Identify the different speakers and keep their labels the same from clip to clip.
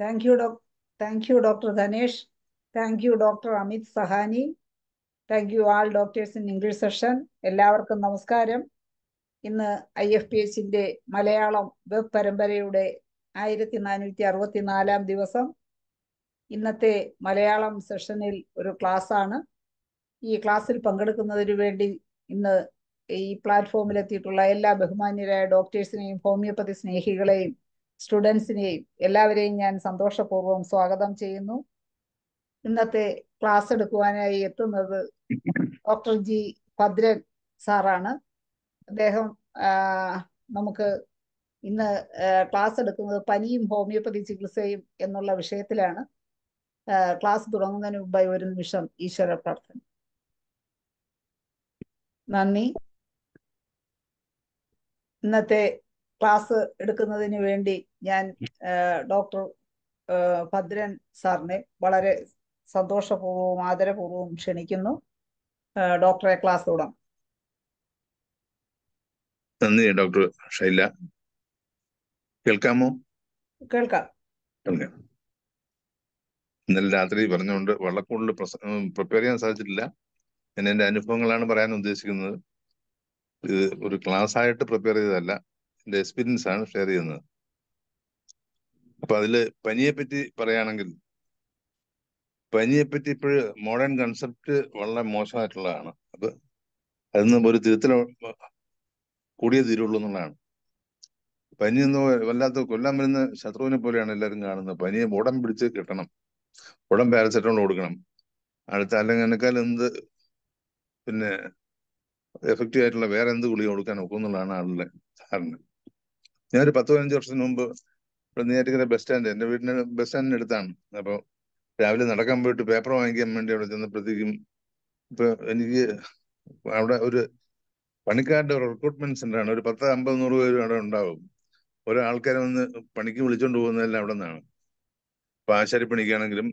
Speaker 1: Thank you doc thank you doctor Dhanesh thank you doctor Amit Sahani thank you all doctors in English session എല്ലാവർക്കും നമസ്കാരം ഇന്ന് I F P എച്ചിന്റെ Malayalam web പരമ്പരയുടെ ആയിരത്തി നാനൂറ്റി നാലാം ദിവസം ഇന്നത്തെ മലയാളം സെഷനിൽ ഒരു ക്ലാസ് ആണ് ഈ ക്ലാസ്സിൽ പങ്കെടുക്കുന്നതിന് വേണ്ടി ഇന്ന് ഈ പ്ലാറ്റ്ഫോമിൽ എത്തിയിട്ടുള്ള എല്ലാ ബഹുമാന്യരായ ഡോക്ടേഴ്സിനെയും ഹോമിയോപ്പതി സ്നേഹികളെയും സ്റ്റുഡൻസിനെയും എല്ലാവരെയും ഞാൻ സന്തോഷപൂർവ്വം സ്വാഗതം ചെയ്യുന്നു ഇന്നത്തെ ക്ലാസ് എടുക്കുവാനായി എത്തുന്നത് ഡോക്ടർ ജി ഭദ്രൻ സാറാണ് അദ്ദേഹം നമുക്ക് ഇന്ന് ക്ലാസ് എടുക്കുന്നത് പനിയും ഹോമിയോപ്പതി ചികിത്സയും എന്നുള്ള വിഷയത്തിലാണ് ക്ലാസ് തുടങ്ങുന്നതിന് മുമ്പായി ഒരു നിമിഷം ഈശ്വര പ്രാർത്ഥന നന്ദി ഇന്നത്തെ ക്ലാസ് എടുക്കുന്നതിന് വേണ്ടി ഞാൻ ഡോക്ടർ ഭദ്രൻ സാറിനെ വളരെ സന്തോഷപൂർവ്വവും ആദരപൂർവ്വവും ക്ഷണിക്കുന്നു ഡോക്ടറെ ക്ലാസ് തുടങ്ങും
Speaker 2: നന്ദി ഡോക്ടർ ഷൈല കേൾക്കാമോ കേൾക്കാം ഇന്നലെ രാത്രി പറഞ്ഞുകൊണ്ട് വളരെ കൂടുതൽ പ്രിപ്പയർ ചെയ്യാൻ സാധിച്ചിട്ടില്ല ഞാൻ എൻ്റെ അനുഭവങ്ങളാണ് പറയാൻ ഉദ്ദേശിക്കുന്നത് ഇത് ഒരു ക്ലാസ് ആയിട്ട് പ്രിപ്പയർ ചെയ്തതല്ല എന്റെ എക്സ്പീരിയൻസ് ആണ് ഷെയർ ചെയ്യുന്നത് അപ്പൊ അതില് പനിയെ പറ്റി പറയുകയാണെങ്കിൽ പനിയെ പറ്റി ഇപ്പോഴ് മോഡേൺ കൺസെപ്റ്റ് വളരെ മോശമായിട്ടുള്ളതാണ് അത് അതിന്ന് ഒരു തിരുത്തൽ കൂടിയേ തീരുള്ളൂ എന്നുള്ളതാണ് പനിയെന്ന് വല്ലാത്ത കൊല്ലാൻ വരുന്ന ശത്രുവിനെ പോലെയാണ് എല്ലാവരും കാണുന്നത് പനിയെ ഉടം പിടിച്ച് കിട്ടണം ഉടം പാരസെറ്റമോൾ കൊടുക്കണം അടുത്ത അല്ലെങ്കിൽ എന്നെക്കാൾ എന്ത് പിന്നെ എഫക്റ്റീവ് ആയിട്ടുള്ള വേറെ എന്ത് ഗുളിക കൊടുക്കാൻ എന്നുള്ളതാണ് ആളുടെ ധാരണ ഞാനൊരു പത്ത് പതിനഞ്ച് വർഷത്തിന് മുമ്പ് ഇവിടെ ബസ് സ്റ്റാൻഡ് എൻ്റെ വീടിന് ബസ് സ്റ്റാൻഡിന് അടുത്താണ് അപ്പോൾ രാവിലെ നടക്കാൻ പോയിട്ട് പേപ്പർ വാങ്ങിക്കാൻ വേണ്ടി അവിടെ ചെന്നപ്പോഴത്തേക്കും ഇപ്പൊ എനിക്ക് അവിടെ ഒരു പണിക്കാരുടെ ഒരു റിക്രൂട്ട്മെന്റ് സെന്ററാണ് ഒരു പത്ത് അമ്പത് നൂറ് പേര് അവിടെ ഉണ്ടാവും ഓരോ ആൾക്കാരെ വന്ന് പണിക്ക് വിളിച്ചോണ്ട് പോകുന്നതെല്ലാം അവിടെ നിന്നാണ് ഇപ്പൊ പണിക്കാണെങ്കിലും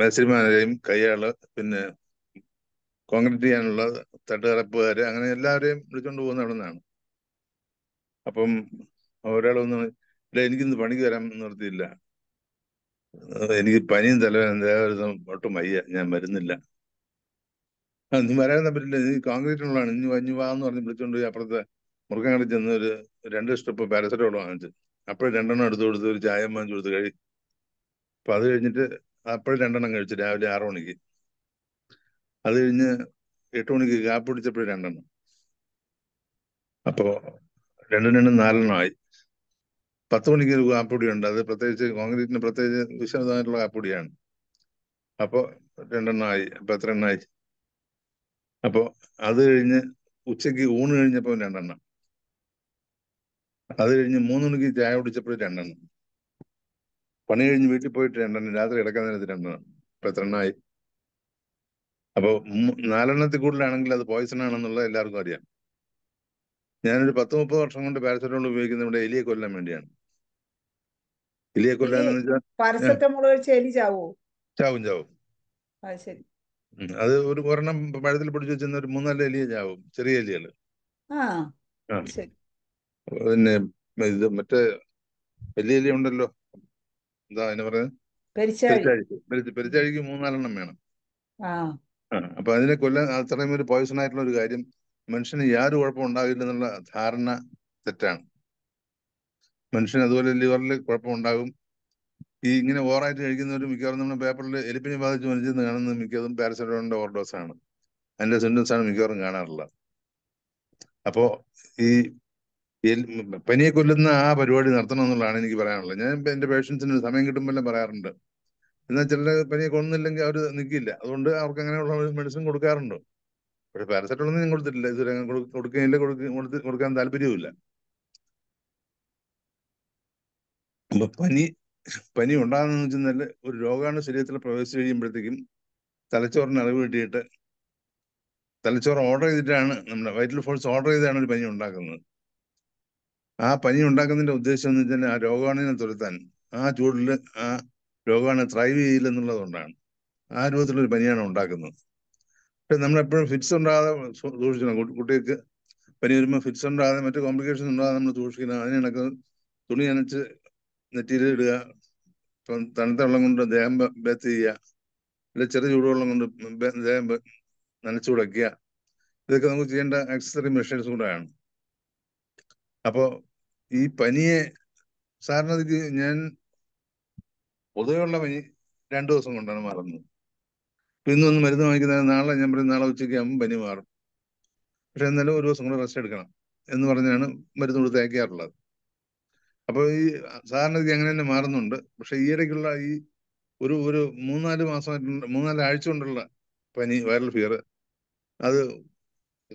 Speaker 2: മേസരിമാരെയും കയ്യാള് പിന്നെ കോൺക്രീറ്റ് ചെയ്യാനുള്ള തട്ടുകറപ്പുകാര് അങ്ങനെ എല്ലാവരെയും വിളിച്ചോണ്ട് പോകുന്ന അവിടെ നിന്നാണ് അപ്പം ഒരാളൊന്ന് ഇല്ല എനിക്കിന്ന് പണിക്ക് തരാൻ നിർത്തിയില്ല എനിക്ക് പനിയും തലവേദന ദേഹം ഒട്ടും വയ്യ ഞാൻ വരുന്നില്ല ആ നീ വരാൻ പറ്റില്ല നീ കോൺക്രീറ്റിനുള്ളതാണ് ഇനി വഞ്ഞു വാ എന്ന് പറഞ്ഞ് വിളിച്ചോണ്ട് അപ്പുറത്തെ മുറുക്കങ്ങാടി ചെന്ന് ഒരു രണ്ട് സ്റ്റെപ്പ് പാരസെറ്റമോൾ വാങ്ങിച്ചു അപ്പോഴും രണ്ടെണ്ണം എടുത്ത് കൊടുത്ത് ഒരു ചായം വാങ്ങിച്ചു കൊടുത്ത് കഴി അപ്പൊ അത് കഴിഞ്ഞിട്ട് അപ്പോഴും രണ്ടെണ്ണം കഴിച്ചു രാവിലെ ആറു മണിക്ക് അത് കഴിഞ്ഞ് എട്ടു മണിക്ക് കാപ്പ് പിടിച്ചപ്പോഴും രണ്ടെണ്ണം അപ്പോ രണ്ടും രണ്ടും നാലെണ്ണമായി പത്ത് മണിക്ക് ഒരു കാപ്പുടിയുണ്ട് അത് പ്രത്യേകിച്ച് കോൺക്രീറ്റിന് പ്രത്യേകിച്ച് വിശദമായിട്ടുള്ള കാപ്പുടിയാണ് അപ്പോൾ രണ്ടെണ്ണമായി അപ്പൊ എത്ര എണ്ണമായി അപ്പോൾ അത് കഴിഞ്ഞ് ഉച്ചയ്ക്ക് ഊണ് കഴിഞ്ഞപ്പോൾ രണ്ടെണ്ണം അത് കഴിഞ്ഞ് മൂന്ന് മണിക്ക് ചായ കുടിച്ചപ്പോൾ രണ്ടെണ്ണം പണി കഴിഞ്ഞ് വീട്ടിൽ പോയിട്ട് രണ്ടെണ്ണം രാത്രി കിടക്കാൻ നേരത്തെ രണ്ടെണ്ണം അപ്പൊ എത്ര എണ്ണമായി അപ്പോൾ നാലെണ്ണത്തിൽ കൂടുതലാണെങ്കിൽ അത് പോയിസൺ ആണെന്നുള്ളത് എല്ലാവർക്കും അറിയാം ഞാനൊരു പത്ത് മുപ്പത് വർഷം കൊണ്ട് പാരസെറ്റമോൾ ഉപയോഗിക്കുന്നത് ഇവിടെ എലിയെ കൊല്ലാൻ വേണ്ടിയാണ് എലിയെ കൊല്ലാൻ ചാവും ചാവും അത് ഒരു ഒരെണ്ണം പഴത്തിൽ പിടിച്ചു വെച്ചിരുന്ന ഒരു മൂന്നാല് എലിയ ചാവും ചെറിയ എലികള് പിന്നെ ഇത് മറ്റേ വലിയ എലി ഉണ്ടല്ലോ എന്താ അതിനെ പറയുന്നത് പെരിച്ചാഴിക്ക് മൂന്നാലെണ്ണം വേണം അപ്പൊ അതിനെ കൊല്ലാൻ അത്രയും ഒരു പോയിസൺ ആയിട്ടുള്ള ഒരു കാര്യം മനുഷ്യന് യാതൊരു കുഴപ്പം ഉണ്ടാകില്ല എന്നുള്ള ധാരണ തെറ്റാണ് മനുഷ്യന് അതുപോലെ ലിവറിൽ കുഴപ്പമുണ്ടാകും ഈ ഇങ്ങനെ ഓവറായിട്ട് കഴിക്കുന്നവർ മിക്കവാറും നമ്മുടെ പേപ്പറിൽ എലിപ്പിനെ ബാധിച്ച് മരിച്ചെന്ന് കാണുന്നത് മിക്കതും പാരസെറ്റമോളിന്റെ ഓവർഡോസ് ആണ് അതിന്റെ സിംറ്റംസ് ആണ് മിക്കവാറും കാണാറുള്ളത് അപ്പോ ഈ പനിയെ കൊല്ലുന്ന ആ പരിപാടി നടത്തണം എന്നുള്ളതാണ് എനിക്ക് പറയാനുള്ളത് ഞാൻ എന്റെ പേഷ്യൻസിന് സമയം കിട്ടുമ്പോൾ പറയാറുണ്ട് എന്നാൽ ചിലരെ പനിയെ കൊന്നില്ലെങ്കിൽ അവർ നിൽക്കില്ല അതുകൊണ്ട് അവർക്ക് അങ്ങനെയുള്ള മെഡിസിൻ കൊടുക്കാറുണ്ട് പക്ഷെ പാരസെറ്റമോൾ ഒന്നും കൊടുത്തിട്ടില്ല ഇതുവരെ കൊടുക്കുകയില്ല കൊടുക്കാൻ താല്പര്യവുമില്ല അപ്പൊ പനി പനി ഉണ്ടാകുന്ന വെച്ചാൽ ഒരു രോഗാണ് ശരീരത്തിൽ പ്രവേശിച്ചു കഴിയുമ്പോഴത്തേക്കും തലച്ചോറിന് അറിവ് കിട്ടിയിട്ട് തലച്ചോറ് ഓർഡർ ചെയ്തിട്ടാണ് നമ്മുടെ വൈറ്റൽ ഫോഴ്സ് ഓർഡർ ചെയ്താണ് ഒരു പനി ഉണ്ടാക്കുന്നത് ആ പനി ഉണ്ടാക്കുന്നതിന്റെ ഉദ്ദേശം എന്ന് വെച്ചാൽ ആ രോഗാണുവിനെ തുരത്താൻ ആ ചൂടില് ആ രോഗാണു ത്രൈവ് ചെയ്യില്ല കൊണ്ടാണ് ആ രൂപത്തിലൊരു പനിയാണ് ഉണ്ടാക്കുന്നത് പക്ഷെ നമ്മളെപ്പോഴും ഫിറ്റ്സ് ഉണ്ടാകാതെ സൂക്ഷിക്കണം കുട്ടികൾക്ക് പനി വരുമ്പോൾ ഫിറ്റ്സ് ഉണ്ടാകാതെ മറ്റു കോംപ്ലിക്കേഷൻ ഉണ്ടാകാതെ നമ്മൾ സൂക്ഷിക്കണം അതിനിടക്ക് തുണി നനച്ച് നെറ്റിയിൽ ഇടുക ഇപ്പം തണുത്ത വെള്ളം കൊണ്ട് ദേഹം ബേത്ത് ചെയ്യുക അല്ലെങ്കിൽ ചെറിയ ചൂടുവെള്ളം കൊണ്ട് ദേഹം നനച്ചു കൊടുക്കുക ഇതൊക്കെ നമുക്ക് ചെയ്യേണ്ട ആക്സസറി മെഷേഴ്സ് കൂടെയാണ് അപ്പോൾ ഈ പനിയെ സാധാരണ ഞാൻ പൊതുവെയുള്ള പനി രണ്ടു ദിവസം കൊണ്ടാണ് മാറുന്നത് ഒന്ന് മരുന്ന് വാങ്ങിക്കുന്ന നാളെ ഞാൻ പറയും നാളെ ഉച്ചയ്ക്ക് ആകുമ്പോൾ പനി മാറും പക്ഷെ എന്നാലും ഒരു ദിവസം കൂടെ റെസ്റ്റ് എടുക്കണം എന്ന് പറഞ്ഞാണ് മരുന്ന് കൊടുത്ത് അയക്കാറുള്ളത് അപ്പോൾ ഈ സാധാരണഗതി അങ്ങനെ തന്നെ മാറുന്നുണ്ട് പക്ഷെ ഈ ഇടയ്ക്കുള്ള ഈ ഒരു ഒരു മൂന്നാല് മാസമായിട്ടുള്ള മൂന്നാല് ആഴ്ച കൊണ്ടുള്ള പനി വൈറൽ ഫിയർ അത്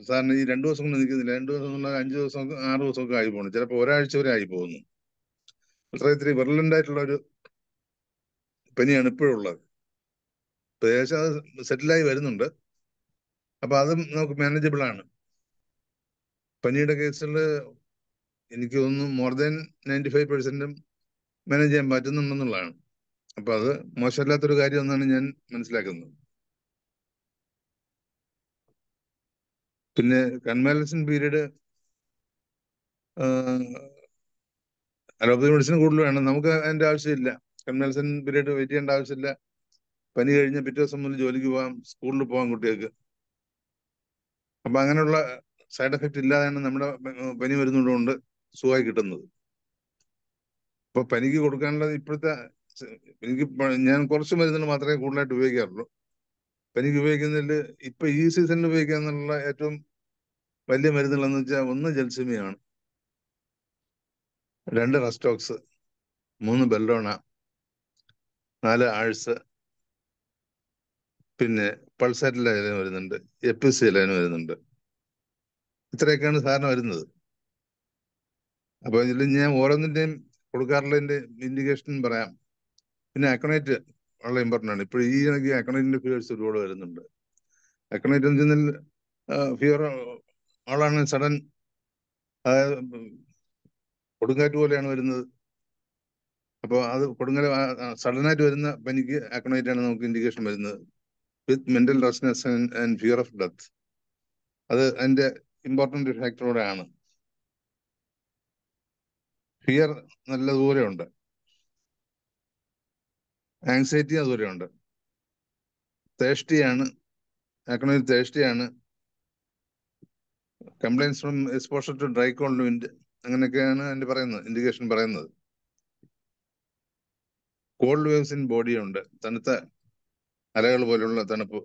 Speaker 2: സാറിന് ഈ രണ്ടു ദിവസം കൊണ്ട് നിൽക്കുന്നില്ല രണ്ടു ദിവസം കൊണ്ട് അഞ്ചു ദിവസം ആറ് ഒക്കെ ആയി പോകുന്നു ചിലപ്പോൾ ഒരാഴ്ച വരെ ആയി പോകുന്നു അത്ര ഇത്തിരി ആയിട്ടുള്ള ഒരു പനിയാണ് ഇപ്പോഴുള്ളത് പ്രത്യേകിച്ച് അത് സെറ്റിലായി വരുന്നുണ്ട് അപ്പൊ അതും നമുക്ക് മാനേജബിൾ ആണ് പനിയുടെ കേസിൽ എനിക്ക് തോന്നുന്നു മോർ ദാൻ നയൻറ്റി ഫൈവ് പെർസെന്റും മാനേജ് ചെയ്യാൻ പറ്റുന്നുണ്ടെന്നുള്ളതാണ് അപ്പൊ അത് മോശമല്ലാത്തൊരു കാര്യം എന്നാണ് ഞാൻ മനസ്സിലാക്കുന്നത് പിന്നെ കൺവാലൻസിൻ പീരീഡ് അലോപ്പതി മെഡിസിൻ കൂടുതൽ വേണം നമുക്ക് അതിന്റെ ആവശ്യമില്ല കൺവാലൻസിൻ പീരീഡ് വെയിറ്റ് ചെയ്യേണ്ട ആവശ്യമില്ല പനി കഴിഞ്ഞ പിറ്റേ ദിവസം മുതൽ ജോലിക്ക് പോകാം സ്കൂളിൽ പോകാം കുട്ടികൾക്ക് അപ്പൊ അങ്ങനെയുള്ള സൈഡ് എഫക്റ്റ് ഇല്ലാതെയാണ് നമ്മുടെ പനി വരുന്നതുകൊണ്ട് സുഖമായി കിട്ടുന്നത് അപ്പൊ പനിക്ക് കൊടുക്കാനുള്ളത് ഇപ്പോഴത്തെ എനിക്ക് ഞാൻ കുറച്ച് മരുന്നുകൾ മാത്രമേ കൂടുതലായിട്ട് ഉപയോഗിക്കാറുള്ളൂ പനിക്ക് ഉപയോഗിക്കുന്നതിൽ ഇപ്പൊ ഈ സീസണിൽ ഉപയോഗിക്കാന്നുള്ള ഏറ്റവും വലിയ എന്ന് വെച്ചാൽ ഒന്ന് ജൽസിമിയാണ് രണ്ട് റസ്റ്റോക്സ് മൂന്ന് ബെല്ലോണ നാല് ആഴ്സ് പിന്നെ പൾസേറ്റിൽ അതിന് വരുന്നുണ്ട് എഫ് എസ് സിയിൽ വരുന്നുണ്ട് ഇത്രയൊക്കെയാണ് സാധനം വരുന്നത് അപ്പോൾ ഇതിൽ ഞാൻ ഓരോന്നിൻ്റെയും കൊടുക്കാറുള്ളതിൻ്റെ ഇൻഡിക്കേഷൻ പറയാം പിന്നെ അക്കണേറ്റ് വളരെ ഇമ്പോർട്ടൻ്റ് ആണ് ഇപ്പോൾ ഈ ഇണക്ക് അക്കണേറ്റിൻ്റെ ഫിയേഴ്സ് ഒരുപാട് വരുന്നുണ്ട് അക്കണേറ്റ് എന്ന് വെച്ചാൽ ഫിയർ ആളാണ് സഡൻ കൊടുങ്കാറ്റ് പോലെയാണ് വരുന്നത് അപ്പോൾ അത് കൊടുങ്കാറ്റ് സഡനായിട്ട് വരുന്ന പനിക്ക് ആണ് നമുക്ക് ഇൻഡിക്കേഷൻ വരുന്നത് with mental restlessness and fear of death അത് അതിന്റെ ഇമ്പോർട്ടൻ്റ് ഫാക്ടറോടെ ആണ് ഫിയർ നല്ല ദൂരെ ഉണ്ട് ആങ്സൈറ്റി അതുവരെ ഉണ്ട് തേഷ്ടിയാണ് എക്കണോമിക് തേഷ്ടിയാണ് complaints from exposure to dry cold അങ്ങനെയൊക്കെയാണ് അതിന്റെ പറയുന്നത് ഇൻഡിക്കേഷൻ പറയുന്നത് കോൾഡ് വേവ്സ് ഇൻ ബോഡി ഉണ്ട് തണുത്ത അലകൾ പോലുള്ള തണുപ്പ്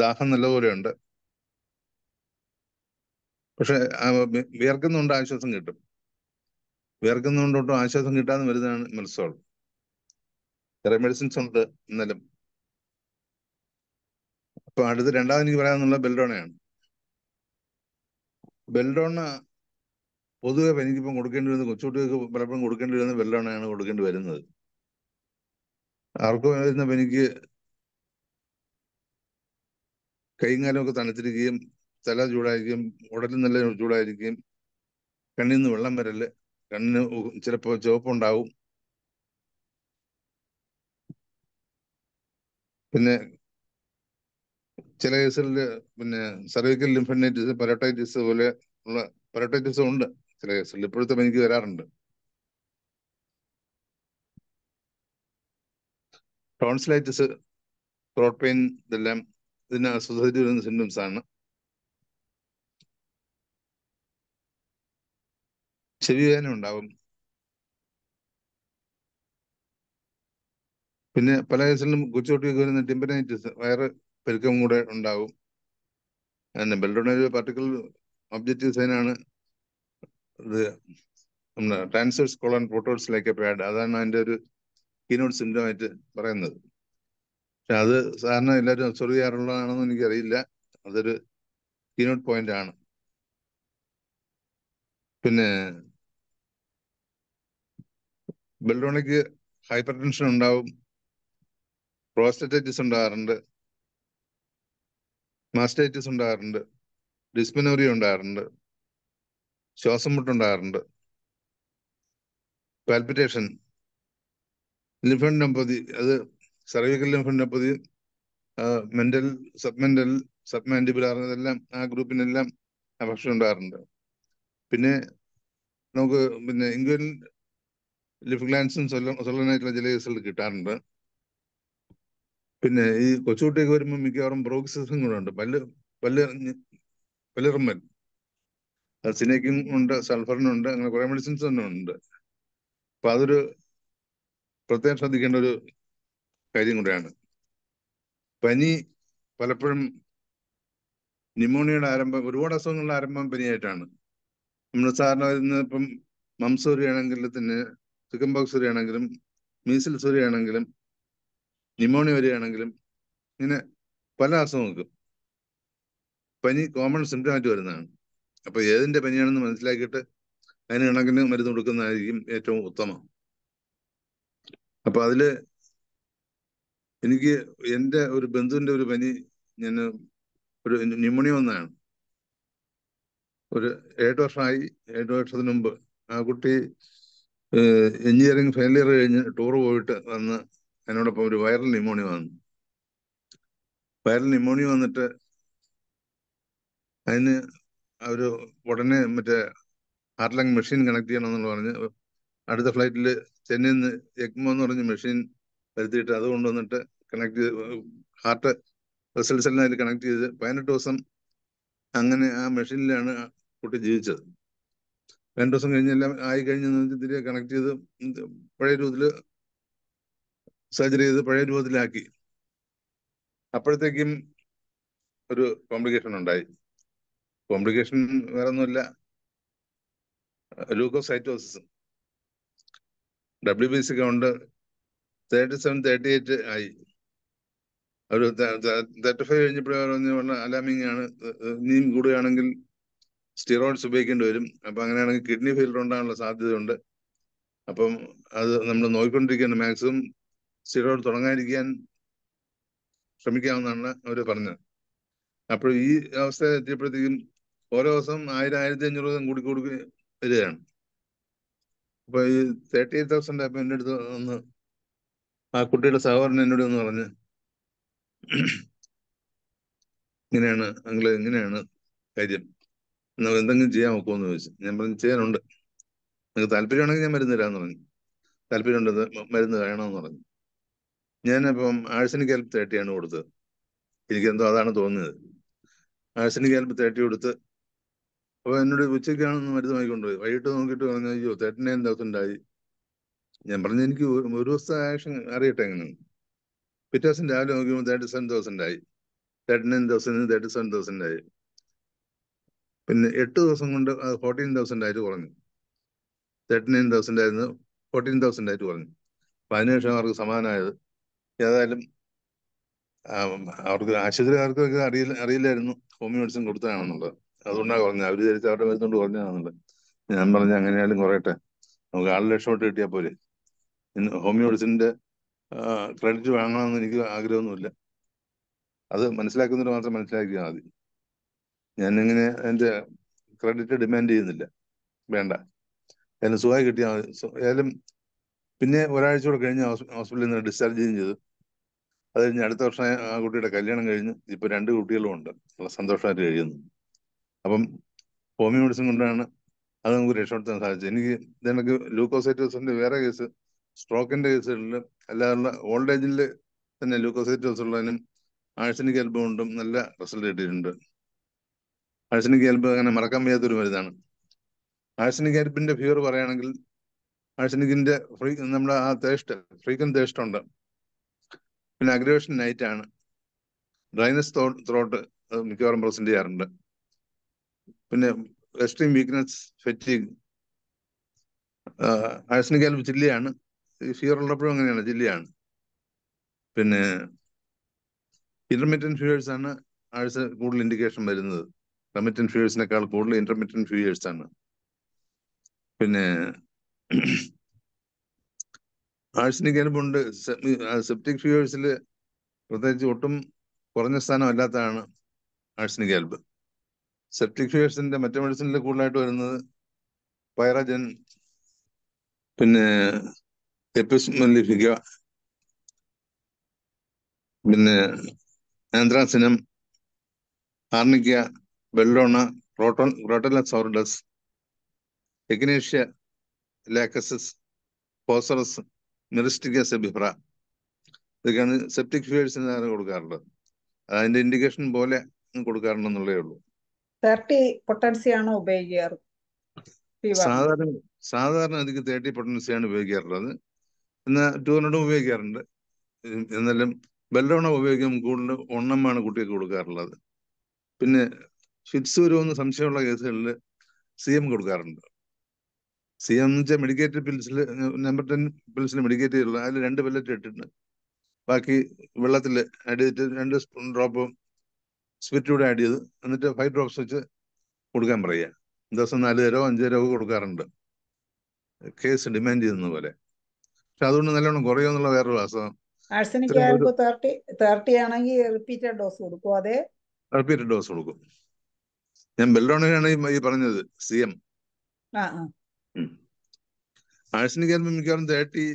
Speaker 2: ദാഹം നല്ലപോലെയുണ്ട് പക്ഷെ വിയർക്കുന്നുണ്ട് ആശ്വാസം കിട്ടും വിയർക്കുന്നുകൊണ്ടോട്ടും ആശ്വാസം കിട്ടാന്ന് വരുന്നതാണ് ചെറിയ മെഡിസിൻസ് ഉണ്ട് എന്നാലും അപ്പൊ അടുത്ത് രണ്ടാമത് എനിക്ക് പറയാനുള്ള ബെൽഡോണയാണ് ബെൽഡോണ പൊതുവെ എനിക്കിപ്പം കൊടുക്കേണ്ടി വരുന്നത് കൊച്ചുകുട്ടികൾക്ക് പലപ്പോഴും കൊടുക്കേണ്ടി വരുന്നത് ബെൽഡോണയാണ് കൊടുക്കേണ്ടി വരുന്നത് ആർക്കോ എന്ന പനിക്ക് കൈയും തണുത്തിരിക്കുകയും തല ചൂടായിരിക്കും ഉടലും നല്ല ചൂടായിരിക്കും കണ്ണിൽ നിന്ന് വെള്ളം വരല് കണ്ണിന് ചിലപ്പോ ചുവപ്പുണ്ടാവും പിന്നെ ചില കേസുകളിൽ പിന്നെ സെർവിക്കൽ ലിംഫനൈറ്റിസ് പരോട്ടൈറ്റിസ് പോലെ ഉള്ള പരോട്ടൈറ്റിസും ഉണ്ട് ചില കേസുകളിൽ ഇപ്പോഴത്തെ എനിക്ക് വരാറുണ്ട് ടോൺസിലൈറ്റിസ് ത്രോട്ട് പെയിൻ ഇതെല്ലാം ഇതിന് അസോസിയേറ്റ് വരുന്ന സിംറ്റംസ് ആണ് ചെവി വേദന ഉണ്ടാവും പിന്നെ പല കേസിലും കൊച്ചുകൊട്ടിയൊക്കെ വരുന്ന ടെമ്പറേറ്റിസ് വയറ് പെരുക്കം കൂടെ ഉണ്ടാവും പിന്നെ ബെൽഡോണൊരു പർട്ടിക്കുലർ ഒബ്ജക്റ്റീവ് സൈനാണ് ഇത് നമ്മുടെ ട്രാൻസ്ഫേഴ്സ് കോളൻ പ്രോട്ടോൾസിലേക്ക് പേഡ് അതാണ് അതിൻ്റെ ഒരു കീനോട്ട് സിംറ്റമായിട്ട് പറയുന്നത് പക്ഷെ അത് സാധാരണ എല്ലാവരും അബ്സർവ് ചെയ്യാറുള്ളതാണെന്ന് എനിക്കറിയില്ല അതൊരു കീനോട്ട് പോയിന്റ് ആണ് പിന്നെ ബെൽഡോണിക്ക് ഹൈപ്പർ ടെൻഷൻ ഉണ്ടാവും പ്രോസ്റ്ററ്റൈറ്റിസ് ഉണ്ടാകാറുണ്ട് മാസ്റ്റൈറ്റിസ് ഉണ്ടാകാറുണ്ട് ഡിസ്മിനോറി ഉണ്ടാകാറുണ്ട് ശ്വാസം മുട്ടുണ്ടാകാറുണ്ട് പാൽപിറ്റേഷൻ ലിംഫഡിനോപ്പതി അത് cervical lymphadenopathy mental submental submandibular ഇതെല്ലാം ആ ഗ്രൂപ്പിനെല്ലാം ഭക്ഷണം ഉണ്ടാകാറുണ്ട് പിന്നെ നമുക്ക് പിന്നെ ഇംഗ്വൻ ലിഫ് ഗ്ലാൻസും സൊല്ലനായിട്ടുള്ള ചില കേസുകൾ കിട്ടാറുണ്ട് പിന്നെ ഈ കൊച്ചുകുട്ടിയൊക്കെ വരുമ്പോൾ മിക്കവാറും ബ്രോക്സിസും കൂടെ ഉണ്ട് പല്ല് പല്ല് പല്ലിറമ്മൽ സിനേക്കും ഉണ്ട് സൾഫറിനുണ്ട് അങ്ങനെ കുറേ മെഡിസിൻസ് തന്നെ ഉണ്ട് അപ്പൊ അതൊരു പ്രത്യേകം ശ്രദ്ധിക്കേണ്ട ഒരു കാര്യം കൂടെയാണ് പനി പലപ്പോഴും ന്യൂമോണിയയുടെ ആരംഭം ഒരുപാട് അസുഖങ്ങളുടെ ആരംഭം പനിയായിട്ടാണ് നമ്മൾ സാധാരണ ഇന്ന് ഇപ്പം മംസ് വരികയാണെങ്കിൽ തന്നെ ചിക്കൻ ബോക്സ് വരികയാണെങ്കിലും മീസിൽസ് വരികയാണെങ്കിലും ന്യൂമോണിയ വരികയാണെങ്കിലും ഇങ്ങനെ പല അസുഖങ്ങൾക്കും പനി കോമൺ സിംറ്റമായിട്ട് വരുന്നതാണ് അപ്പോൾ ഏതിന്റെ പനിയാണെന്ന് മനസ്സിലാക്കിയിട്ട് അതിന് കണക്കിന് മരുന്ന് കൊടുക്കുന്നതായിരിക്കും ഏറ്റവും ഉത്തമം അപ്പൊ അതില് എനിക്ക് എന്റെ ഒരു ബന്ധുവിന്റെ ഒരു പനി ഞാൻ ഒരു ന്യൂമോണിയ വന്നതാണ് ഒരു ഏഴ് വർഷമായി ഏഴ് വർഷത്തിന് മുമ്പ് ആ കുട്ടി എഞ്ചിനീയറിംഗ് ഫൈനൽ ഇയർ കഴിഞ്ഞ് ടൂർ പോയിട്ട് വന്ന് എന്നോടൊപ്പം ഒരു വൈറൽ ന്യൂമോണിയ വന്നു വൈറൽ ന്യൂമോണിയ വന്നിട്ട് അതിന് അവർ ഉടനെ മറ്റേ ഹാർട്ട് ലങ് മെഷീൻ കണക്ട് ചെയ്യണമെന്ന് പറഞ്ഞ് അടുത്ത ഫ്ലൈറ്റിൽ ചെന്നൈയിൽ നിന്ന് എക്മോ എന്ന് പറഞ്ഞ മെഷീൻ വരുത്തിയിട്ട് അത് കൊണ്ടുവന്നിട്ട് കണക്ട് ഹാർട്ട് വെസൽസ് എല്ലാം അതിൽ കണക്ട് ചെയ്ത് പതിനെട്ട് ദിവസം അങ്ങനെ ആ മെഷീനിലാണ് കുട്ടി ജീവിച്ചത് പതിനെട്ട് ദിവസം കഴിഞ്ഞെല്ലാം ആയി കഴിഞ്ഞ് തിരികെ കണക്ട് ചെയ്ത് പഴയ രൂപത്തിൽ സർജറി ചെയ്ത് പഴയ രൂപത്തിലാക്കി അപ്പോഴത്തേക്കും ഒരു കോംപ്ലിക്കേഷൻ ഉണ്ടായി കോംപ്ലിക്കേഷൻ വേറെ ഒന്നുമില്ല leucocytosis W B C count thirty seven thirty eight ആയി ഒരു തേർട്ടി ഫൈവ് കഴിഞ്ഞപ്പോഴേ പറഞ്ഞു അലാമിങ് ആണ് ഇനിയും കൂടുകയാണെങ്കിൽ സ്റ്റിറോയിഡ്സ് ഉപയോഗിക്കേണ്ടി വരും അപ്പം അങ്ങനെയാണെങ്കിൽ കിഡ്നി ഫെയിലർ ഉണ്ടാകാനുള്ള സാധ്യതയുണ്ട് അപ്പം അത് നമ്മൾ നോക്കിക്കൊണ്ടിരിക്കുകയാണ് മാക്സിമം സ്റ്റിറോയിഡ് തുടങ്ങാതിരിക്കാൻ ശ്രമിക്കാവുന്നതാണ് അവർ പറഞ്ഞത് അപ്പോൾ ഈ അവസ്ഥ എത്തിയപ്പോഴത്തേക്കും ഓരോ ദിവസം ആയിരം ആയിരത്തി അഞ്ഞൂറ് ദിവസം കൂടി വരികയാണ് അപ്പൊ ഈ തേർട്ടി എയ്റ്റ് തൗസൻഡ് അപ്പൊ എന്റെ അടുത്ത് ഒന്ന് ആ കുട്ടിയുടെ സഹോദരൻ എന്നോട് ഒന്ന് പറഞ്ഞ് ഇങ്ങനെയാണ് അങ്ങളെ എങ്ങനെയാണ് കാര്യം എന്നാൽ എന്തെങ്കിലും ചെയ്യാൻ നോക്കുമെന്ന് എന്ന് ചോദിച്ചു ഞാൻ പറഞ്ഞു ചെയ്യാനുണ്ട് നിങ്ങൾക്ക് താല്പര്യമാണെങ്കിൽ ഞാൻ മരുന്ന് തരാമെന്ന് പറഞ്ഞു താല്പര്യമുണ്ട് മരുന്ന് കഴിയണമെന്ന് പറഞ്ഞു ഞാനിപ്പം ആഴ്സനിക് ഹെൽപ്പ് തേട്ടിയാണ് കൊടുത്തത് എനിക്കെന്തോ അതാണ് തോന്നിയത് ആഴ്സനിക് ഹെൽപ്പ് തേട്ടി കൊടുത്ത് അപ്പൊ എന്നോട് ഉച്ചയ്ക്കാണെന്ന് മരുന്ന് വാങ്ങിക്കൊണ്ടുപോയി വൈകിട്ട് നോക്കിയിട്ട് പറഞ്ഞു അയ്യോ തേട്ടനെ എന്താ ഉണ്ടായി ഞാൻ പറഞ്ഞു എനിക്ക് ഒരു ദിവസത്തെ ആക്ഷൻ അറിയട്ടെ എങ്ങനെ പിറ്റേ ദിവസം രാവിലെ നോക്കിയപ്പോൾ തേർട്ടി സെവൻ തൗസൻഡ് ആയി thirty nine thousand thirty seven thousand ആയി പിന്നെ എട്ട് ദിവസം കൊണ്ട് അത് ഫോർട്ടീൻ തൗസൻഡ് ആയിട്ട് കുറഞ്ഞു തേർട്ടി നയൻ തൗസൻഡ് ആയിരുന്നു ഫോർട്ടീൻ തൗസൻഡ് ആയിട്ട് കുറഞ്ഞു അപ്പൊ അതിനുശേഷം അവർക്ക് സമാനമായത് ഏതായാലും അവർക്ക് ആശുപത്രിക്കാർക്കൊക്കെ അറിയില്ല അറിയില്ലായിരുന്നു ഹോമിയോ മെഡിസിൻ കൊടുത്തതാണെന്നുള്ളത് അതുകൊണ്ടാ പറഞ്ഞത് അവര് ധരിച്ച് അവരുടെ മരുന്നുകൊണ്ട് കുറഞ്ഞതാണെന്നുള്ളത് ഞാൻ പറഞ്ഞ അങ്ങനെയാലും കുറയട്ടെ നമുക്ക് ആറ് ലക്ഷം തൊട്ട് കിട്ടിയാൽ പോലെ ഹോമിയോഡിസിന്റെ ക്രെഡിറ്റ് വാങ്ങണമെന്ന് എനിക്ക് ആഗ്രഹമൊന്നുമില്ല അത് മനസ്സിലാക്കുന്നവർ മാത്രം മനസ്സിലാക്കിയാൽ മതി ഞാനിങ്ങനെ അതിന്റെ ക്രെഡിറ്റ് ഡിമാൻഡ് ചെയ്യുന്നില്ല വേണ്ട അതിന് സുഖമായി കിട്ടിയാൽ മതി ഏതായാലും പിന്നെ ഒരാഴ്ച കൂടെ കഴിഞ്ഞ് ഹോസ്പിറ്റലിൽ നിന്ന് ഡിസ്ചാർജ് ചെയ്യും ചെയ്തു അത് കഴിഞ്ഞ് അടുത്ത വർഷം ആ കുട്ടിയുടെ കല്യാണം കഴിഞ്ഞ് ഇപ്പൊ രണ്ട് കുട്ടികളും ഉണ്ട് നല്ല സന്തോഷമായിട്ട് കഴിയുന്നു അപ്പം ഹോമിയോ മെഡിസിൻ കൊണ്ടാണ് അത് നമുക്ക് രക്ഷപ്പെടുത്താൻ സാധിച്ചത് എനിക്ക് ഇതെനിക്ക് ലൂക്കോസൈറ്റോസിന്റെ വേറെ കേസ് സ്ട്രോക്കിന്റെ കേസുകളിൽ അല്ലാതെ ഓൾഡ് ഏജിൽ തന്നെ ലൂക്കോസൈറ്റോസ് ഉള്ളതിനും ആഴ്സനിക് എൽബോ കൊണ്ടും നല്ല റിസൾട്ട് കിട്ടിയിട്ടുണ്ട് ആഴ്സനിക് എൽബോ അങ്ങനെ മറക്കാൻ വയ്യാത്തൊരു മരുന്നാണ് ആഴ്സനിക് എൽബിന്റെ ഫീവർ പറയുകയാണെങ്കിൽ ആഴ്സനിക്കിന്റെ ഫ്രീ നമ്മുടെ ആ തേഷ്ട് ഫ്രീക്വൻ ഉണ്ട് പിന്നെ അഗ്രവേഷൻ നൈറ്റ് ആണ് ഡ്രൈനസ് ത്രോ ത്രോട്ട് മിക്കവാറും പ്രസന്റ് ചെയ്യാറുണ്ട് പിന്നെ എക്സ്ട്രീം വീക്ക്നെസ് ഫെറ്റീഗ് ആഴ്സണിക്കാൽ ജില്ലയാണ് ഈ ഫിയർ ഉള്ളപ്പോഴും അങ്ങനെയാണ് ജില്ലയാണ് പിന്നെ ഇന്റർമീഡിയൻ ഫ്യൂയേഴ്സ് ആണ് ആഴ്ച കൂടുതൽ ഇൻഡിക്കേഷൻ വരുന്നത് റമിറ്റൻ ഫ്യൂയേഴ്സിനേക്കാൾ കൂടുതൽ ഇന്റർമീഡിയൻ ഫ്യൂയേഴ്സ് ആണ് പിന്നെ ആഴ്സണിക് അനുപുണ്ട് സെപ്റ്റിക് ഫ്യൂയേഴ്സിൽ പ്രത്യേകിച്ച് ഒട്ടും കുറഞ്ഞ സ്ഥാനം അല്ലാത്തതാണ് ആഴ്സണിക് സെപ്റ്റിക് ഫിയേഴ്സിന്റെ മറ്റു മെഡിസിനിൽ കൂടുതലായിട്ട് വരുന്നത് പൈറജൻ പിന്നെ എപ്പിസ്മലിഫിക പിന്നെ ആന്ത്രാസിനം ആർണിക്ക വെള്ളോണ പ്രോട്ടോൺ റോട്ടല സോർഡസ് ignatia lachesis phosphorus myristica sebifera ഇതൊക്കെയാണ് സെപ്റ്റിക് ഫിയേഴ്സിന് കൊടുക്കാറുള്ളത് അതിന്റെ ഇൻഡിക്കേഷൻ പോലെ കൊടുക്കാറുണ്ടെന്നുള്ളതേ ഉള്ളൂ
Speaker 1: തേർട്ടി ആണോ ഉപയോഗിക്കാറ് സാധാരണ
Speaker 2: സാധാരണ എനിക്ക് തേർട്ടി ആണ് ഉപയോഗിക്കാറുള്ളത് എന്നാൽ ടു ഹൺഡ്രഡും ഉപയോഗിക്കാറുണ്ട് എന്നാലും ബെല്ലോണ ഉപയോഗിക്കും കൂടുതൽ ഒണ്ണമാണ് കുട്ടികൾക്ക് കൊടുക്കാറുള്ളത് പിന്നെ ഫിറ്റ്സ് വരുമെന്ന് സംശയമുള്ള കേസുകളിൽ സി എം കൊടുക്കാറുണ്ട് സി എം എന്ന് വെച്ചാൽ മെഡിക്കേറ്റഡ് പിൽസിൽ നമ്പർ ടെൻ പിൽസിൽ മെഡിക്കേറ്റ് ചെയ്തിട്ടുള്ള അതിൽ രണ്ട് പെല്ലറ്റ് ഇട്ടിട്ട് ബാക്കി വെള്ളത്തിൽ അടിയിട്ട് രണ്ട് സ്പൂൺ ഡ്രോപ്പും സ്പിരിറ്റ് കൂടെ ആഡ് ചെയ്ത് എന്നിട്ട് ഫൈവ് ഡ്രോപ്സ് വെച്ച് കൊടുക്കാൻ പറയുക ദിവസം നാല് തരോ അഞ്ച് തരോ കൊടുക്കാറുണ്ട് കേസ് ഡിമാൻഡ് ചെയ്യുന്ന പോലെ പക്ഷെ അതുകൊണ്ട് നല്ലോണം കുറയുമെന്നുള്ള വേറൊരു വാസ്തവം
Speaker 1: റിപ്പീറ്റഡ് ഡോസ് കൊടുക്കും അതെ
Speaker 2: റിപ്പീറ്റഡ് ഡോസ് കൊടുക്കും ഞാൻ ബെല്ലോണയാണ് ഈ പറഞ്ഞത് സി എം ആഴ്സനിക്കാരുമ്പോൾ മിക്കവാറും തേർട്ടി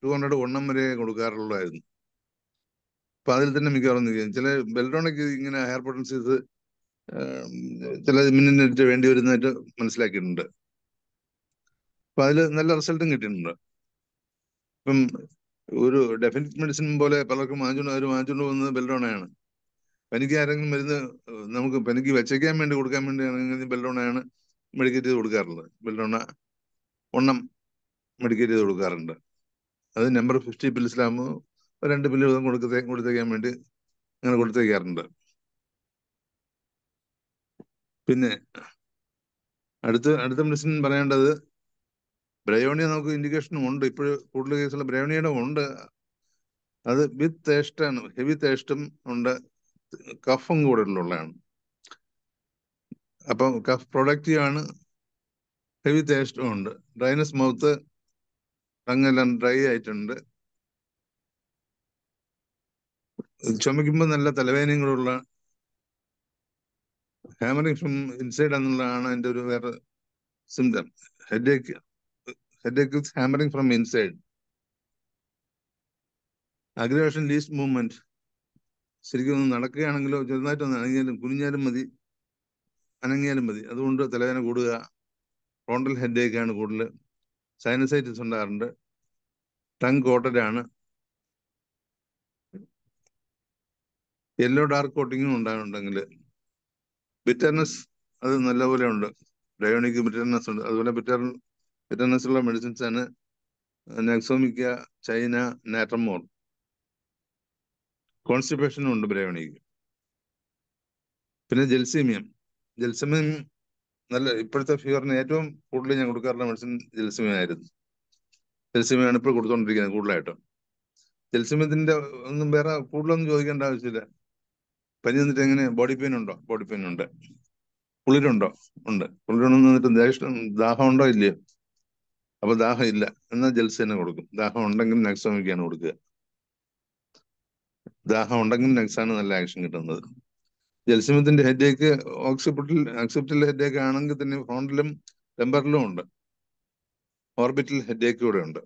Speaker 2: ടു ഹൺഡ്രഡ് ഒണ്ണം വരെ കൊടുക്കാറുള്ളതായിരുന്നു അപ്പൊ അതിൽ തന്നെ മിക്കവാറും നിൽക്കുകയും ചില ബെൽഡോണയ്ക്ക് ഇങ്ങനെ ഹയർ പൊട്ടൻസീസ് ചില മിന്നിനേറ്റ് വേണ്ടി വരുന്നതായിട്ട് മനസ്സിലാക്കിയിട്ടുണ്ട് അപ്പൊ അതിൽ നല്ല റിസൾട്ടും കിട്ടിയിട്ടുണ്ട് ഇപ്പം ഒരു ഡെഫിനിറ്റ് മെഡിസിൻ പോലെ പലർക്കും വാങ്ങിച്ചുകൊണ്ട് അവർ വാങ്ങിച്ചുകൊണ്ട് പോകുന്നത് ബെൽഡോണയാണ് പനിക്ക് ആരെങ്കിലും മരുന്ന് നമുക്ക് പനിക്ക് വെച്ചേക്കാൻ വേണ്ടി കൊടുക്കാൻ വേണ്ടി ആണെങ്കിൽ ബെൽഡോണയാണ് മെഡിക്കേറ്റ് ചെയ്ത് കൊടുക്കാറുള്ളത് ബെൽഡോണ ഒണ്ണം മെഡിക്കേറ്റ് ചെയ്ത് കൊടുക്കാറുണ്ട് അത് നമ്പർ ഫിഫ്റ്റി പിൽസിലാകുമ്പോൾ രണ്ട് ബില്ല് വീതം കൊടുക്കത്തെ കൊടുത്തേക്കാൻ വേണ്ടി അങ്ങനെ കൊടുത്തേക്കാറുണ്ട് പിന്നെ അടുത്ത അടുത്ത മെഡിസിൻ പറയേണ്ടത് ബ്രയോണിയ നമുക്ക് ഇൻഡിക്കേഷനും ഉണ്ട് ഇപ്പോൾ കൂടുതൽ കേസുള്ള ബ്രയോണിയുടെ ഉണ്ട് അത് വിത്ത് തേഷ്ടാണ് ഹെവി തേഷ്ടും ഉണ്ട് കഫും കൂടെ ഉള്ളതാണ് അപ്പം കഫ് പ്രൊഡക്റ്റീവ് ആണ് ഹെവി തേഷ്ടും ഉണ്ട് ഡ്രൈനസ് മൗത്ത് ടങ്ങെല്ലാം ഡ്രൈ ആയിട്ടുണ്ട് ചുമയ്ക്കുമ്പോൾ നല്ല തലവേദനകളുള്ള ഹാമറിംഗ് ഫ്രം ഇൻസൈഡ് എന്നുള്ളതാണ് എൻ്റെ ഒരു വേറെ symptom headache headache with hammering from inside aggravation least movement ശരിക്കും ഒന്ന് നടക്കുകയാണെങ്കിലോ ഒന്ന് അനങ്ങിയാലും കുനിഞ്ഞാലും മതി അനങ്ങിയാലും മതി അതുകൊണ്ട് തലവേദന കൂടുക ഫ്രോണ്ടൽ ഹെഡേക്കാണ് കൂടുതൽ സൈനസൈറ്റിസ് ഉണ്ടാകാറുണ്ട് ടങ് ആണ് യെല്ലോ ഡാർക്ക് കോട്ടിങ്ങും ഉണ്ടായിട്ടുണ്ടെങ്കിൽ ബിറ്റർനെസ് അത് നല്ലപോലെ ഉണ്ട് ഡയോണിക്ക് ബിറ്റർനെസ് ഉണ്ട് അതുപോലെ ബിറ്റർ ബിറ്റർനെസ് ഉള്ള മെഡിസിൻസ് ആണ് നെക്സോമിക്ക ചൈന നാറ്റമോർ കോൺസ്റ്റിപ്പേഷനും ഉണ്ട് ബ്രയോണിക്ക് പിന്നെ ജെൽസീമിയം ജെൽസീമിയം നല്ല ഇപ്പോഴത്തെ ഫീവറിന് ഏറ്റവും കൂടുതൽ ഞാൻ കൊടുക്കാറുള്ള മെഡിസിൻ ആയിരുന്നു ജെൽസീമിയാണ് ഇപ്പോൾ കൊടുത്തുകൊണ്ടിരിക്കുന്നത് കൂടുതലായിട്ടും ജെൽസീമിയത്തിന്റെ ഒന്നും വേറെ കൂടുതലൊന്നും ചോദിക്കേണ്ട ആവശ്യമില്ല പനി വന്നിട്ട് എങ്ങനെ ബോഡി പെയിൻ ഉണ്ടോ ബോഡി പെയിൻ ഉണ്ട് കുളിരുണ്ടോ ഉണ്ട് കുളിരുണ്ടെന്ന് വന്നിട്ട് ദേഷ്യം ദാഹം ഉണ്ടോ ഇല്ലയോ അപ്പൊ ദാഹം ഇല്ല എന്നാൽ ജൽസ് തന്നെ കൊടുക്കും ദാഹം ഉണ്ടെങ്കിൽ നെക്സോമിക്കാണ് കൊടുക്കുക ദാഹം ഉണ്ടെങ്കിൽ നെക്സാണ് നല്ല ആക്ഷൻ കിട്ടുന്നത് ജൽസിമത്തിന്റെ ഹെഡേക്ക് ഓക്സിപിറ്റൽ ഓക്സിപിറ്റൽ ഹെഡേക്ക് ആണെങ്കിൽ തന്നെ ഫ്രോണ്ടിലും ടെമ്പറിലും ഉണ്ട് ഓർബിറ്റൽ ഹെഡേക്ക് കൂടെ ഉണ്ട്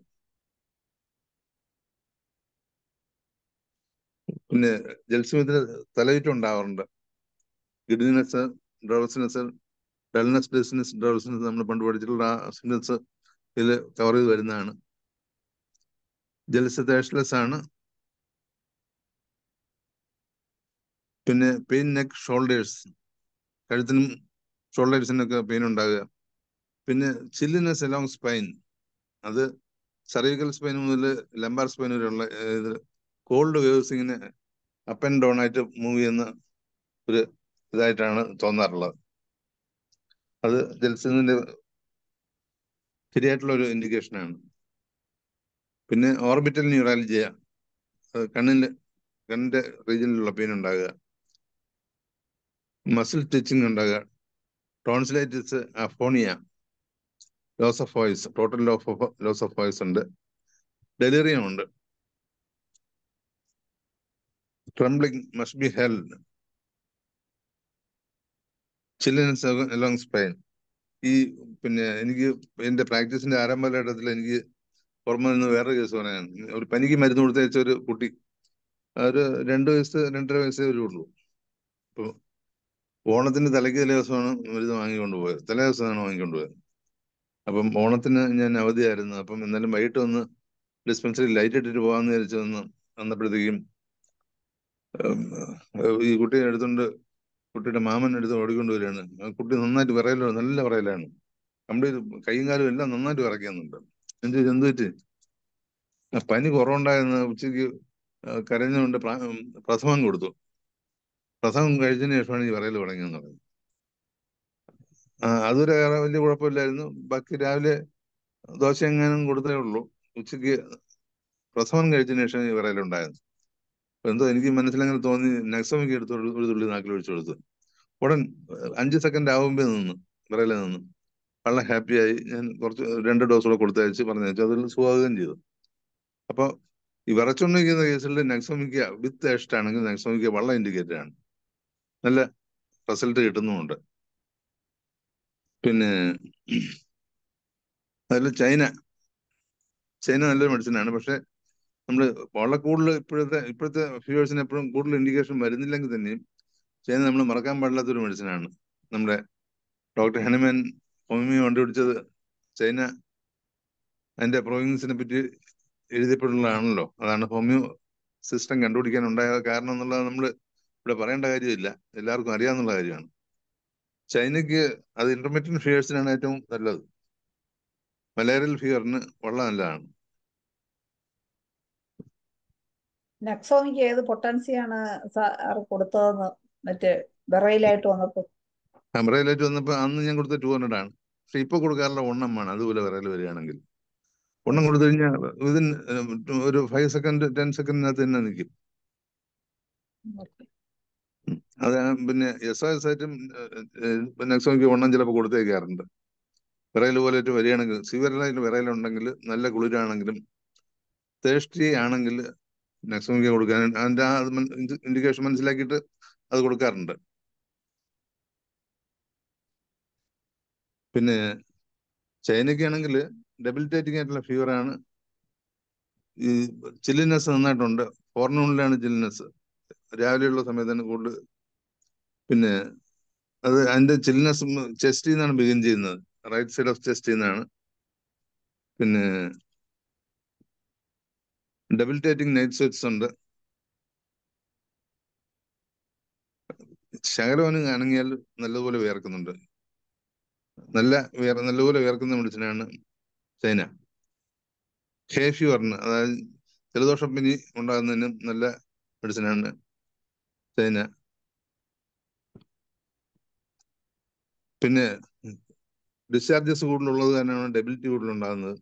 Speaker 2: പിന്നെ ജലസമിതിന് ഉണ്ടാവാറുണ്ട് ഗിഡിനെസ് ഡ്രവസിനെസ് ഡൽനസ് ഡെസിനെസ് ഡ്രവസിനെസ് നമ്മൾ പണ്ട് പഠിച്ചിട്ടുള്ള ആ ഇതിൽ കവർ ചെയ്ത് വരുന്നതാണ് ജലസത്തേഷ്ലെസ് ആണ് പിന്നെ പെയിൻ നെക്ക് ഷോൾഡേഴ്സ് കഴുത്തിനും ഷോൾഡേഴ്സിനൊക്കെ പെയിൻ ഉണ്ടാകുക പിന്നെ ചില്ലിനെസ് അലോങ് സ്പൈൻ അത് സർവിക്കൽ സ്പൈൻ മുതൽ ലംബാർ സ്പൈൻ വരെയുള്ള കോൾഡ് വേവ്സ് ഇങ്ങനെ അപ്പൻ ഡോണായിട്ട് ഡൗൺ ആയിട്ട് മൂവ് ചെയ്യുന്ന ഒരു ഇതായിട്ടാണ് തോന്നാറുള്ളത് അത് ജലസിന്ധിന്റെ ശരിയായിട്ടുള്ള ഒരു ഇൻഡിക്കേഷനാണ് പിന്നെ ഓർബിറ്റൽ അത് കണ്ണിന്റെ കണ്ണിന്റെ റീജിയനിലുള്ള പെയിൻ ഉണ്ടാകുക മസിൽ സ്റ്റിച്ചിങ് ഉണ്ടാകുക tonsillitis aphonia loss of voice total loss of voice ഉണ്ട് ഡെലിറിയം ഉണ്ട് Trembling must be held. Chillness along spine. ഈ പിന്നെ എനിക്ക് എന്റെ പ്രാക്ടീസിന്റെ ആരംഭ ഘട്ടത്തിൽ എനിക്ക് ഓർമ്മ നിന്ന് വേറൊരു കേസ് പറയാൻ ഒരു പനിക്ക് മരുന്ന് കൊടുത്തയച്ച ഒരു കുട്ടി ഒരു രണ്ട് വയസ്സ് രണ്ടര വയസ്സേ വരുള്ളൂ അപ്പോൾ ഓണത്തിന്റെ തലയ്ക്ക് തലേ ദിവസമാണ് മരുന്ന് വാങ്ങിക്കൊണ്ട് പോയത് തലേ ദിവസമാണ് വാങ്ങിക്കൊണ്ട് പോയത് അപ്പം ഓണത്തിന് ഞാൻ അവധിയായിരുന്നു അപ്പം എന്നാലും വൈകിട്ട് ഒന്ന് ഡിസ്പെൻസറി ലൈറ്റ് ഇട്ടിട്ട് പോകാമെന്ന് വിചാരിച്ചു വന്ന് വന്നപ്പോഴത്തേക്കും ഈ കുട്ടിയെ എടുത്തുകൊണ്ട് കുട്ടിയുടെ മാമൻ എടുത്ത് ഓടിക്കൊണ്ട് വരികയാണ് കുട്ടി നന്നായിട്ട് വിറയലോ നല്ല വിറയലാണ് നമ്മുടെ കൈയും കാലും എല്ലാം നന്നായിട്ട് വിറയ്ക്കുന്നുണ്ട് എന്ത് എന്ത് പറ്റി പനി കുറവുണ്ടായിരുന്ന ഉച്ചയ്ക്ക് കരഞ്ഞുകൊണ്ട് പ്രസവം കൊടുത്തു പ്രസവം കഴിച്ചതിന് ശേഷമാണ് ഈ വിറയൽ തുടങ്ങിയെന്ന് പറയുന്നത് അതൊരു വലിയ കുഴപ്പമില്ലായിരുന്നു ബാക്കി രാവിലെ ദോശ എങ്ങാനും കൊടുത്തേ ഉള്ളൂ ഉച്ചയ്ക്ക് പ്രസവം കഴിച്ചതിന് ശേഷം ഈ വിറയലുണ്ടായിരുന്നു എന്തോ എനിക്ക് മനസ്സിലങ്ങനെ തോന്നി നക്സമിക്ക് എടുത്ത് ഒരു തുള്ളി നാക്കിൽ ഒഴിച്ചു കൊടുത്തു ഉടൻ അഞ്ച് സെക്കൻഡ് ആവുമ്പേ നിന്ന് വിറയിലെ നിന്ന് വളരെ ഹാപ്പിയായി ഞാൻ കുറച്ച് രണ്ട് ഡോസ് കൂടെ കൊടുത്തയച്ച് പറഞ്ഞു അതിൽ സ്വാഗതം ചെയ്തു അപ്പോൾ ഈ വിറച്ചുണ്ടിരിക്കുന്ന കേസിൽ നക്സമിക്ക വിത്ത് എഷ്ട് ആണെങ്കിൽ നക്സമിക്ക വളരെ ഇൻഡിക്കേറ്റർ ആണ് നല്ല റിസൾട്ട് കിട്ടുന്നുമുണ്ട് പിന്നെ അതിൽ ചൈന ചൈന നല്ലൊരു മെഡിസിൻ ആണ് പക്ഷെ നമ്മൾ വളരെ കൂടുതൽ ഇപ്പോഴത്തെ ഇപ്പോഴത്തെ ഫ്യൂവേഴ്സിന് എപ്പോഴും കൂടുതൽ ഇൻഡിക്കേഷൻ വരുന്നില്ലെങ്കിൽ തന്നെയും ചെയ്യുന്ന നമ്മൾ മറക്കാൻ പാടില്ലാത്ത ഒരു ആണ് നമ്മുടെ ഡോക്ടർ ഹനുമാൻ ഹോമിയോ കണ്ടുപിടിച്ചത് ചൈന അതിന്റെ പ്രോവിൻസിനെ പറ്റി എഴുതിപ്പെട്ടുള്ളതാണല്ലോ അതാണ് ഹോമിയോ സിസ്റ്റം കണ്ടുപിടിക്കാൻ ഉണ്ടായ കാരണം എന്നുള്ളത് നമ്മൾ ഇവിടെ പറയേണ്ട കാര്യമില്ല എല്ലാവർക്കും അറിയാവുന്ന കാര്യമാണ് ചൈനയ്ക്ക് അത് ഇന്റർമീഡിയറ്റ് ഫീവേഴ്സിനാണ് ഏറ്റവും നല്ലത് മലേറിയൽ ഫീവറിന് വളരെ നല്ലതാണ്
Speaker 1: നെക്സോണിക്ക് ഏത് പൊട്ടൻസിയാണ് സാർ കൊടുത്തതെന്ന് മറ്റേ ബെറയിലായിട്ട് വന്നപ്പോ
Speaker 2: ബെറയിലായിട്ട് വന്നപ്പോ അന്ന് ഞാൻ കൊടുത്ത ടു ഹൺഡ്രഡ് ആണ് പക്ഷെ ഇപ്പൊ കൊടുക്കാറുള്ള ആണ് അതുപോലെ വിറയിൽ വരികയാണെങ്കിൽ ഒണ്ണം കൊടുത്തു കഴിഞ്ഞാൽ വിതിൻ ഒരു ഫൈവ് സെക്കൻഡ് ടെൻ സെക്കൻഡിനകത്ത് തന്നെ നിൽക്കും അത് പിന്നെ എസ് ഐ എസ് ആയിട്ടും നെക്സോണിക്ക് ഒണ്ണം ചിലപ്പോൾ കൊടുത്തേക്കാറുണ്ട് വിറയിൽ പോലെയായിട്ട് വരികയാണെങ്കിൽ സിവിയറായിട്ട് വിറയിലുണ്ടെങ്കിൽ നല്ല കുളിരാണെങ്കിലും തേഷ്ടി ആണെങ്കിൽ നെക്സോമിക്ക കൊടുക്കാൻ അതിന്റെ ആ ഇൻഡിക്കേഷൻ മനസ്സിലാക്കിയിട്ട് അത് കൊടുക്കാറുണ്ട് പിന്നെ ചൈനയ്ക്കാണെങ്കിൽ ഡെബിലിറ്റേറ്റിംഗ് ആയിട്ടുള്ള ഫീവറാണ് ഈ ചില്ലിനെസ് നന്നായിട്ടുണ്ട് ഫോർണൂണിലാണ് ചില്ലിനെസ് രാവിലെയുള്ള സമയത്താണ് കൂടുതൽ പിന്നെ അത് അതിന്റെ ചില്ലിനെസ് ചെസ്റ്റിൽ നിന്നാണ് ബിഗിൻ ചെയ്യുന്നത് റൈറ്റ് സൈഡ് ഓഫ് ചെസ്റ്റിൽ നിന്നാണ് പിന്നെ ഡെബിലിറ്റേറ്റിംഗ് നൈറ്റ് സെറ്റ്സ് ഉണ്ട് ശകലവന് അനങ്ങിയാൽ നല്ലതുപോലെ വിയർക്കുന്നുണ്ട് നല്ല വേർ നല്ലപോലെ വിയർക്കുന്ന മെഡിസിനാണ് ചൈന ഹേ ഫീവറിന് അതായത് ജലദോഷം പിന്നി ഉണ്ടാകുന്നതിനും നല്ല മെഡിസിനാണ് ചൈന പിന്നെ ഡിസ്ചാർജസ് കൂടുതലുള്ളത് കാരണമാണ് ഡെബിലിറ്റി കൂടുതലുണ്ടാകുന്നത്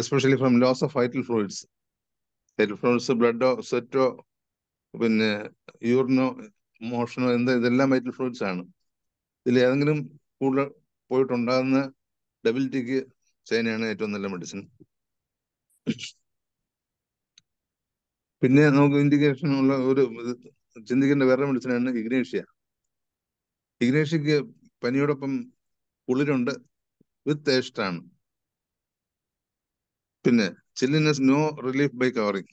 Speaker 2: especially from loss of vital fluids vital fluids ബ്ലഡോ സെറ്റോ പിന്നെ യൂറിനോ മോഷനോ എന്താ ഇതെല്ലാം ഫൈറ്റൽ ഫ്ലൂയിഡ്സ് ആണ് ഇതിൽ ഏതെങ്കിലും കൂടുതൽ പോയിട്ടുണ്ടാകുന്ന ഡെബിലിറ്റിക്ക് ചൈനയാണ് ഏറ്റവും നല്ല മെഡിസിൻ പിന്നെ നമുക്ക് ഇൻഡിക്കേഷൻ ഉള്ള ഒരു ചിന്തിക്കേണ്ട വേറെ മെഡിസിനാണ് ഇഗ്നേഷ്യ ഇഗ്നേഷ്യക്ക് പനിയോടൊപ്പം കുളിരുണ്ട് വിത്ത് ടേസ്റ്റാണ് പിന്നെ chilliness no relief by covering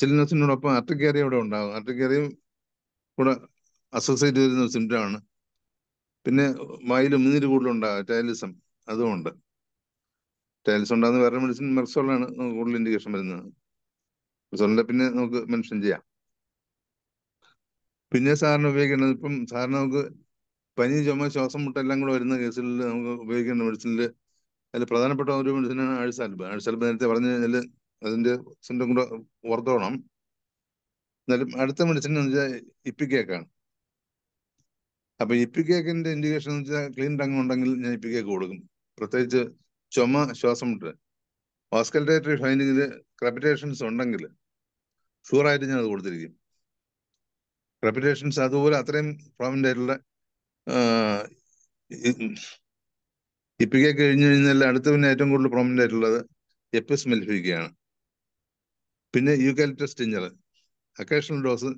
Speaker 2: ചില്ലിനസിനോടൊപ്പം അർട്ടിക്കേറിയ ഇവിടെ ഉണ്ടാകും അർട്ടിക്കേറിയും കൂടെ അസോസിയേറ്റ് വരുന്ന സിംറ്റമാണ് പിന്നെ വായിൽ ഉമിനീര് കൂടുതലുണ്ടാകും ടൈലിസം അതുമുണ്ട് ടൈലിസം ഉണ്ടാകുന്ന വേറെ മെഡിസിൻ മെർസോളാണ് കൂടുതൽ ഇൻഡിക്കേഷൻ വരുന്നത് മെർസോളിന്റെ പിന്നെ നമുക്ക് മെൻഷൻ ചെയ്യാം പിന്നെ സാറിന് ഉപയോഗിക്കേണ്ടത് ഇപ്പം സാറിന് നമുക്ക് പനി ചുമ ശ്വാസം മുട്ടെല്ലാം കൂടെ വരുന്ന കേസുകളിൽ നമുക്ക് ഉപയോഗിക്കേണ്ട മെഡിസിനിൽ അതിൽ പ്രധാനപ്പെട്ട ഒരു മനുഷ്യനാണ് ആഴ്സാൽബ് ആഴ്സാൽബ് നേരത്തെ പറഞ്ഞു കഴിഞ്ഞാൽ അതിന്റെ സിംറ്റം കൂടെ ഓർത്തോണം എന്നാലും അടുത്ത മനുഷ്യൻ എന്ന് വെച്ചാൽ കേക്കാണ് അപ്പൊ കേക്കിന്റെ ഇൻഡിക്കേഷൻ എന്ന് വെച്ചാൽ ക്ലീൻ ടങ് ഉണ്ടെങ്കിൽ ഞാൻ കേക്ക് കൊടുക്കും പ്രത്യേകിച്ച് ചുമ ശ്വാസം മുട്ടൽ ഓസ്കൽറ്റേറ്ററി ഫൈൻഡിങ്ങിൽ ക്രപിറ്റേഷൻസ് ഉണ്ടെങ്കിൽ ഷുവറായിട്ട് ഞാൻ അത് കൊടുത്തിരിക്കും ക്രപിറ്റേഷൻസ് അതുപോലെ അത്രയും പ്രോമിൻ്റ് ആയിട്ടുള്ള ഇപ്പിക കഴിഞ്ഞു കഴിഞ്ഞാൽ അടുത്ത പിന്നെ ഏറ്റവും കൂടുതൽ പ്രോമിനന്റ് ആയിട്ടുള്ളത് എപ്പിസ് മെൽഫിക്കയാണ് പിന്നെ യൂക്കാലിപ്റ്റസ് ടിഞ്ചർ അക്കേഷണൽ ഡോസ്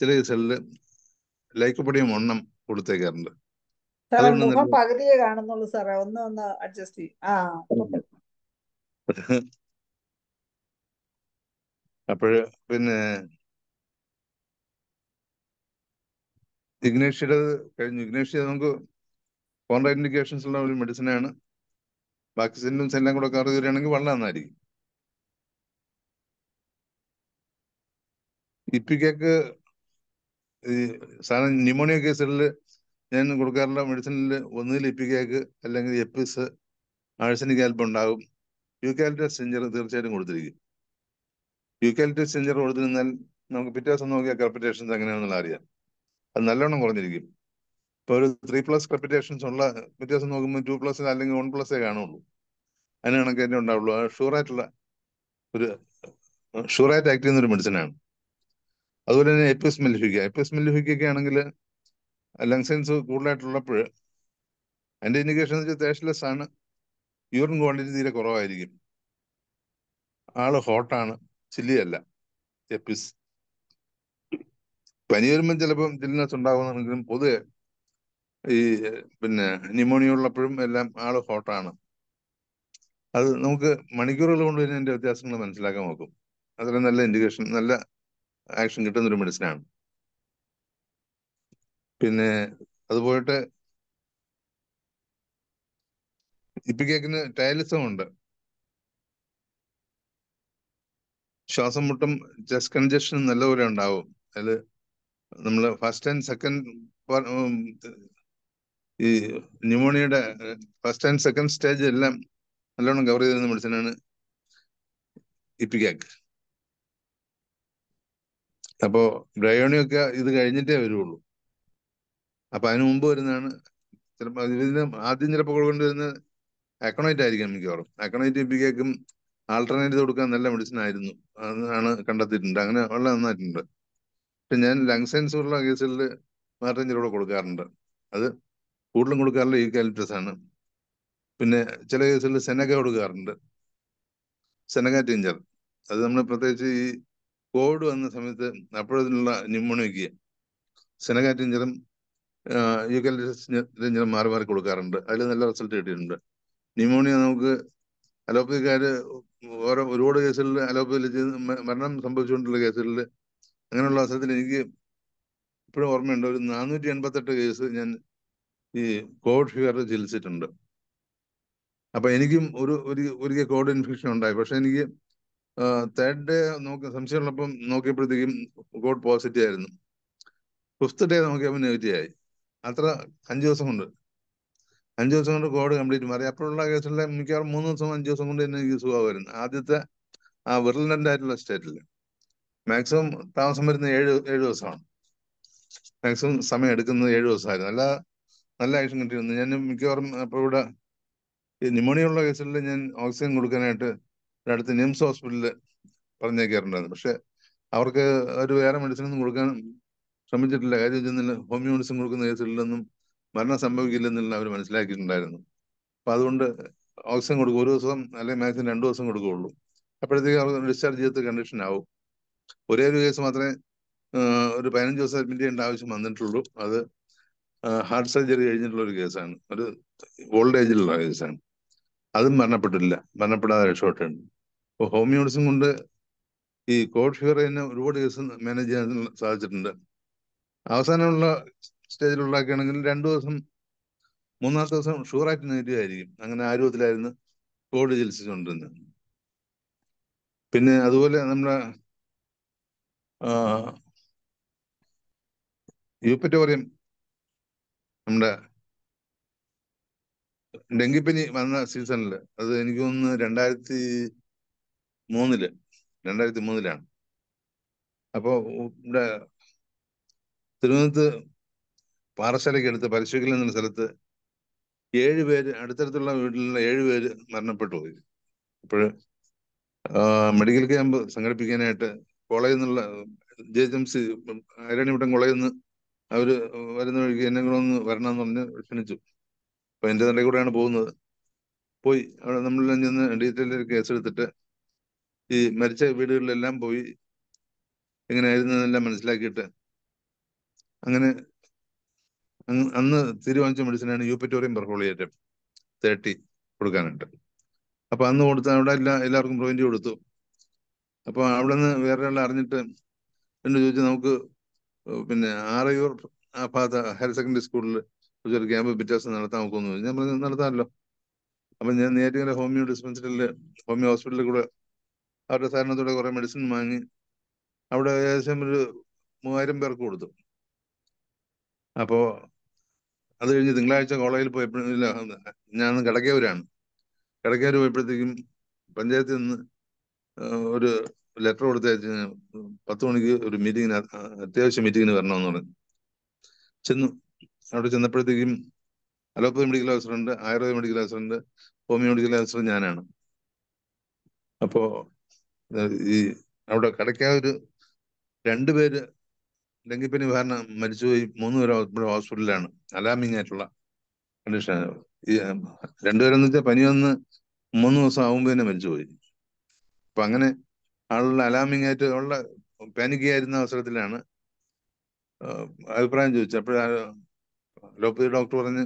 Speaker 2: ചില കേസുകളിൽ ലൈക്കപ്പൊടിയും വണ്ണം കൊടുത്തേക്കാറുണ്ട്
Speaker 1: ഒന്ന് ഒന്ന് അഡ്ജസ്റ്റ്
Speaker 2: അപ്പോഴ് പിന്നെ ഇഗ്നേഷ്യയുടെ കഴിഞ്ഞു ഇഗ്നേഷ്യ നമുക്ക് കോൺട്രാ ഇൻഡിക്കേഷൻസ് ഉള്ള ഒരു മെഡിസിനാണ് ബാക്കി സിംറ്റംസ് എല്ലാം കൂടെ കയറി വരികയാണെങ്കിൽ വളരെ നന്നായിരിക്കും ഇപ്പിക്കൊക്കെ ഈ സാധനം ന്യൂമോണിയ കേസുകളിൽ ഞാൻ കൊടുക്കാറുള്ള മെഡിസിനിൽ ഒന്നിൽ ഇപ്പിക്കേക്ക് അല്ലെങ്കിൽ എപ്പിസ് ആഴ്സനിക് ആൽബം ഉണ്ടാകും യൂക്കാലിറ്റസ് സിഞ്ചർ തീർച്ചയായിട്ടും കൊടുത്തിരിക്കും യൂക്കാലിറ്റസ് സിഞ്ചർ കൊടുത്തിരുന്നാൽ നമുക്ക് പിറ്റേ ദിവസം നോക്കിയാൽ കർപ്പിറ്റേഷൻസ് എങ്ങനെയാണെന്നുള്ള അറിയാം അത് നല്ലോണം കുറഞ്ഞിരിക്കും ഇപ്പൊ ഒരു ത്രീ പ്ലസ് റെപ്യൂട്ടേഷൻസ് ഉള്ള വ്യത്യാസം നോക്കുമ്പോൾ ടു പ്ലസ് അല്ലെങ്കിൽ വൺ പ്ലസ്സേ കാണുള്ളൂ അതിന് കണക്ക് തന്നെ ഉണ്ടാവുള്ളൂ ആ ഷുവറായിട്ടുള്ള ഒരു ഷുവറായിട്ട് ആക്ട് ചെയ്യുന്ന ഒരു ആണ് അതുപോലെ തന്നെ എപ്പിസ് മെല്ലിഫിക്ക എപ്പിസ് മെല്ലിഫിക്കൊക്കെ ആണെങ്കിൽ ലങ്സൈൻസ് കൂടുതലായിട്ടുള്ളപ്പോൾ അതിന്റെ ഇൻഡിക്കേഷൻ എന്ന് വെച്ചാൽ തേഷ്ലെസ് ആണ് യൂറിൻ ക്വാണ്ടിറ്റി തീരെ കുറവായിരിക്കും ആള് ഹോട്ടാണ് ചില്ലിയല്ല എപ്പിസ് പനി വരുമ്പോൾ ചിലപ്പം ചില്ലിനസ് ഉണ്ടാകുന്നുണ്ടെങ്കിലും പൊതുവെ ഈ പിന്നെ ന്യൂമോണിയ ഉള്ളപ്പോഴും എല്ലാം ആള് ഹോട്ടാണ് അത് നമുക്ക് മണിക്കൂറുകൾ കൊണ്ട് തന്നെ അതിന്റെ വ്യത്യാസങ്ങൾ മനസ്സിലാക്കാൻ നോക്കും അതിൽ നല്ല ഇൻഡിക്കേഷൻ നല്ല ആക്ഷൻ കിട്ടുന്ന ഒരു മെഡിസിനാണ് പിന്നെ അതുപോയിട്ട് ഇപ്പൊ കേൾക്കുന്ന ടയലിസം ഉണ്ട് ശ്വാസം മുട്ടും ചെസ്റ്റ് കൺജഷൻ നല്ലപോലെ ഉണ്ടാവും അതിൽ നമ്മൾ ഫസ്റ്റ് ആൻഡ് സെക്കൻഡ് ഈ ന്യൂമോണിയുടെ ഫസ്റ്റ് ആൻഡ് സെക്കൻഡ് സ്റ്റേജ് എല്ലാം നല്ലോണം കവർ ചെയ്തിരുന്ന മെഡിസിനാണ് ഇപ്പിക്കാക്ക് അപ്പോ ബ്രയോണിയൊക്കെ ഇത് കഴിഞ്ഞിട്ടേ വരുള്ളൂ അപ്പൊ അതിനു മുമ്പ് വരുന്നതാണ് ചിലപ്പോൾ ഇതിന് ആദ്യം ചിലപ്പോൾ കൊണ്ടുവരുന്ന അക്കണൈറ്റ് ആയിരിക്കും മിക്കവാറും അക്കണൈറ്റ് ഇപ്പിക്കാക്കും ആൾട്ടർനേറ്റീവ് കൊടുക്കാൻ നല്ല മെഡിസിൻ ആയിരുന്നു അതാണ് കണ്ടെത്തിയിട്ടുണ്ട് അങ്ങനെ വളരെ നന്നായിട്ടുണ്ട് പിന്നെ ഞാൻ ലങ് സയൻസ് ഉള്ള കേസുകളിൽ മാർട്ടിൻ ചിലവിടെ കൊടുക്കാറുണ്ട് അത് കൂടുതലും കൊടുക്കാറുള്ള യൂക്കാലിപ്റ്റസ് ആണ് പിന്നെ ചില കേസുകളിൽ സെനക കൊടുക്കാറുണ്ട് സെനക ടിഞ്ചർ അത് നമ്മൾ പ്രത്യേകിച്ച് ഈ കോവിഡ് വന്ന സമയത്ത് അപ്പോഴതിനുള്ള ന്യൂമോണിയയ്ക്ക് സെനക ടിഞ്ചറും യൂക്കാലിപ്റ്റസ് ടിഞ്ചറും മാറി മാറി കൊടുക്കാറുണ്ട് അതിൽ നല്ല റിസൾട്ട് കിട്ടിയിട്ടുണ്ട് ന്യൂമോണിയ നമുക്ക് അലോപ്പതിക്കാർ ഓരോ ഒരുപാട് കേസുകളിൽ അലോപ്പതിൽ മരണം സംഭവിച്ചുകൊണ്ടുള്ള കേസുകളിൽ അങ്ങനെയുള്ള അവസരത്തിൽ എനിക്ക് ഇപ്പോഴും ഓർമ്മയുണ്ട് ഒരു നാനൂറ്റി എൺപത്തെട്ട് കേസ് ഞാൻ ഈ കോവിഡ് ഫീവർ ചികിത്സിച്ചിട്ടുണ്ട് അപ്പൊ എനിക്കും ഒരു ഒരു കോവിഡ് ഇൻഫെക്ഷൻ ഉണ്ടായി പക്ഷെ എനിക്ക് തേർഡ് ഡേ നോക്കി സംശയമുള്ളപ്പം നോക്കിയപ്പോഴത്തേക്കും കോവിഡ് പോസിറ്റീവ് ആയിരുന്നു ഫിഫ്ത്ത് ഡേ നോക്കിയപ്പോൾ നെഗറ്റീവ് ആയി അത്ര അഞ്ചു ദിവസം കൊണ്ട് അഞ്ചു ദിവസം കൊണ്ട് കോവിഡ് കംപ്ലീറ്റ് മാറി അപ്പോഴുള്ള കേസിലെ മിക്കവാറും മൂന്ന് ദിവസം അഞ്ചു ദിവസം കൊണ്ട് തന്നെ എനിക്ക് സുഖമായിരുന്നു ആദ്യത്തെ ആ വിറലൻ്റ് ആയിട്ടുള്ള സ്റ്റേറ്റിൽ മാക്സിമം താമസം വരുന്ന ഏഴ് ഏഴ് ദിവസമാണ് മാക്സിമം സമയം എടുക്കുന്നത് ഏഴ് ദിവസമായിരുന്നു അല്ലാതെ നല്ല ആക്ഷൻ കിട്ടിയിരുന്നു ഞാൻ മിക്കവാറും അപ്പോൾ ഇവിടെ ന്യൂമോണിയ ഉള്ള കേസുകളിൽ ഞാൻ ഓക്സിജൻ കൊടുക്കാനായിട്ട് ഒരടുത്ത് നിംസ് ഹോസ്പിറ്റലിൽ പറഞ്ഞേക്കാറുണ്ടായിരുന്നു പക്ഷെ അവർക്ക് ഒരു വേറെ മെഡിസിൻ ഒന്നും കൊടുക്കാൻ ശ്രമിച്ചിട്ടില്ല കാര്യം വെച്ചെന്നില്ല ഹോമിയോ മെഡിസിൻ കൊടുക്കുന്ന കേസുകളിലൊന്നും മരണം സംഭവിക്കില്ലെന്നുള്ള അവർ മനസ്സിലാക്കിയിട്ടുണ്ടായിരുന്നു അപ്പം അതുകൊണ്ട് ഓക്സിജൻ കൊടുക്കും ഒരു ദിവസം അല്ലെങ്കിൽ മാക്സിമം രണ്ടു ദിവസം കൊടുക്കുകയുള്ളൂ അപ്പോഴത്തേക്ക് അവർ ഡിസ്ചാർജ് ചെയ്ത് കണ്ടീഷൻ ആവും ഒരേ ഒരു കേസ് മാത്രമേ ഒരു പതിനഞ്ച് ദിവസം അഡ്മിറ്റ് ചെയ്യേണ്ട ആവശ്യം വന്നിട്ടുള്ളൂ അത് ഹാർട്ട് സർജറി കഴിഞ്ഞിട്ടുള്ള ഒരു കേസാണ് ഒരു ഓൾഡ് ഏജിലുള്ള കേസാണ് അതും മരണപ്പെട്ടില്ല മരണപ്പെടാതെ രക്ഷപ്പെട്ടുണ്ട് അപ്പോൾ ഹോമിയോഡിസം കൊണ്ട് ഈ കോഡ് ഫീവർ തന്നെ ഒരുപാട് കേസ് മാനേജ് ചെയ്യാൻ സാധിച്ചിട്ടുണ്ട് അവസാനമുള്ള സ്റ്റേജിലുള്ളതൊക്കെയാണെങ്കിൽ രണ്ടു ദിവസം മൂന്നാമത്തെ ദിവസം ഷുഗറായിട്ട് നെഗറ്റീവ് ആയിരിക്കും അങ്ങനെ ആരോഗ്യത്തിലായിരുന്നു കോവിഡ് കോഡ് ചികിത്സിച്ചുകൊണ്ടിരുന്നത് പിന്നെ അതുപോലെ നമ്മുടെ യൂപ്പറ്റോറിയം നമ്മുടെ ഡെങ്കിപ്പനി വന്ന സീസണില് അത് എനിക്ക് തോന്നുന്നു രണ്ടായിരത്തി മൂന്നില് രണ്ടായിരത്തി മൂന്നിലാണ് അപ്പോൾ ഇവിടെ തിരുവനന്തപുരത്ത് പാറശാലയ്ക്ക് അടുത്ത് പരിശോധിക്കൽ എന്ന സ്ഥലത്ത് ഏഴ് അടുത്തടുത്തുള്ള വീട്ടിലുള്ള ഏഴ് മരണപ്പെട്ടു പോയി അപ്പോൾ മെഡിക്കൽ ക്യാമ്പ് സംഘടിപ്പിക്കാനായിട്ട് കോളേജിൽ നിന്നുള്ള J H M C Airanivattam കോളേജിൽ നിന്ന് അവര് വരുന്ന വഴിക്ക് എന്നെ കൂടെ ഒന്ന് വരണം എന്ന് പറഞ്ഞ് ക്ഷണിച്ചു അപ്പൊ എന്റെ നടയിൽ കൂടെയാണ് പോകുന്നത് പോയി അവിടെ നമ്മളെല്ലാം ചെന്ന് ഡീറ്റെയിൽ കേസെടുത്തിട്ട് ഈ മരിച്ച വീടുകളിലെല്ലാം പോയി എങ്ങനെയായിരുന്നു എന്നെല്ലാം മനസ്സിലാക്കിയിട്ട് അങ്ങനെ അന്ന് തീരുമാനിച്ച മെഡിസിനാണ് യൂപ്പറ്റോറിയം പെർഹോളിയേറ്റം തേർട്ടി കൊടുക്കാനായിട്ട് അപ്പൊ അന്ന് കൊടുത്ത അവിടെ എല്ലാ എല്ലാവർക്കും പോയിന്റ് കൊടുത്തു അപ്പൊ അവിടെ നിന്ന് വേറെ ഒരാൾ അറിഞ്ഞിട്ട് എന്നോട് ചോദിച്ചു നമുക്ക് പിന്നെ ആറയൂർ ആ ഭാഗത്ത് ഹയർ സെക്കൻഡറി സ്കൂളിൽ ഒരു ക്യാമ്പ് പിറ്റേഴ്സ് നടത്താൻ നോക്കുന്നു ഞാൻ പറഞ്ഞു നടത്താമല്ലോ അപ്പൊ ഞാൻ നേരിട്ട് ഇങ്ങനെ ഹോമിയോ ഡിസ്പെൻസറിയിൽ ഹോമിയോ ഹോസ്പിറ്റലിൽ കൂടെ അവരുടെ സഹകരണത്തോടെ കുറെ മെഡിസിൻ വാങ്ങി അവിടെ ഏകദേശം ഒരു മൂവായിരം പേർക്ക് കൊടുത്തു അപ്പോ അത് കഴിഞ്ഞ് തിങ്കളാഴ്ച കോളേജിൽ പോയപ്പോഴും ഞാൻ കടക്കേവരാണ് കടക്കേവർ പോയപ്പോഴത്തേക്കും പഞ്ചായത്തിൽ നിന്ന് ഒരു ലെറ്റർ കൊടുത്ത് പത്ത് മണിക്ക് ഒരു മീറ്റിങ്ങിന് അത്യാവശ്യ മീറ്റിങ്ങിന് വരണമെന്ന് പറഞ്ഞു ചെന്നു അവിടെ ചെന്നപ്പോഴത്തേക്കും അലോപ്പതി മെഡിക്കൽ ഓഫീസറുണ്ട് ആയുർവേദ മെഡിക്കൽ ഓഫീസറുണ്ട് ഹോമിയോ മെഡിക്കൽ ഓഫീസർ ഞാനാണ് അപ്പോ ഈ അവിടെ കടയ്ക്കാ ഒരു രണ്ടുപേര് ഡെങ്കിപ്പനി കാരണം മരിച്ചുപോയി മൂന്ന് പേര് ഇപ്പോഴും ഹോസ്പിറ്റലിലാണ് അലാമിങ് ആയിട്ടുള്ള കണ്ടീഷൻ ഈ രണ്ടുപേരെന്ന് വെച്ചാൽ പനി വന്ന് മൂന്ന് ദിവസം ആകുമ്പോൾ തന്നെ മരിച്ചുപോയി അപ്പൊ അങ്ങനെ ആളുകൾ അലാമിംഗ് ആയിട്ട് ഉള്ള പാനിക് ആയിരുന്ന അവസരത്തിലാണ് അഭിപ്രായം ചോദിച്ചത് അപ്പോഴ അലോപ്പതി ഡോക്ടർ പറഞ്ഞ്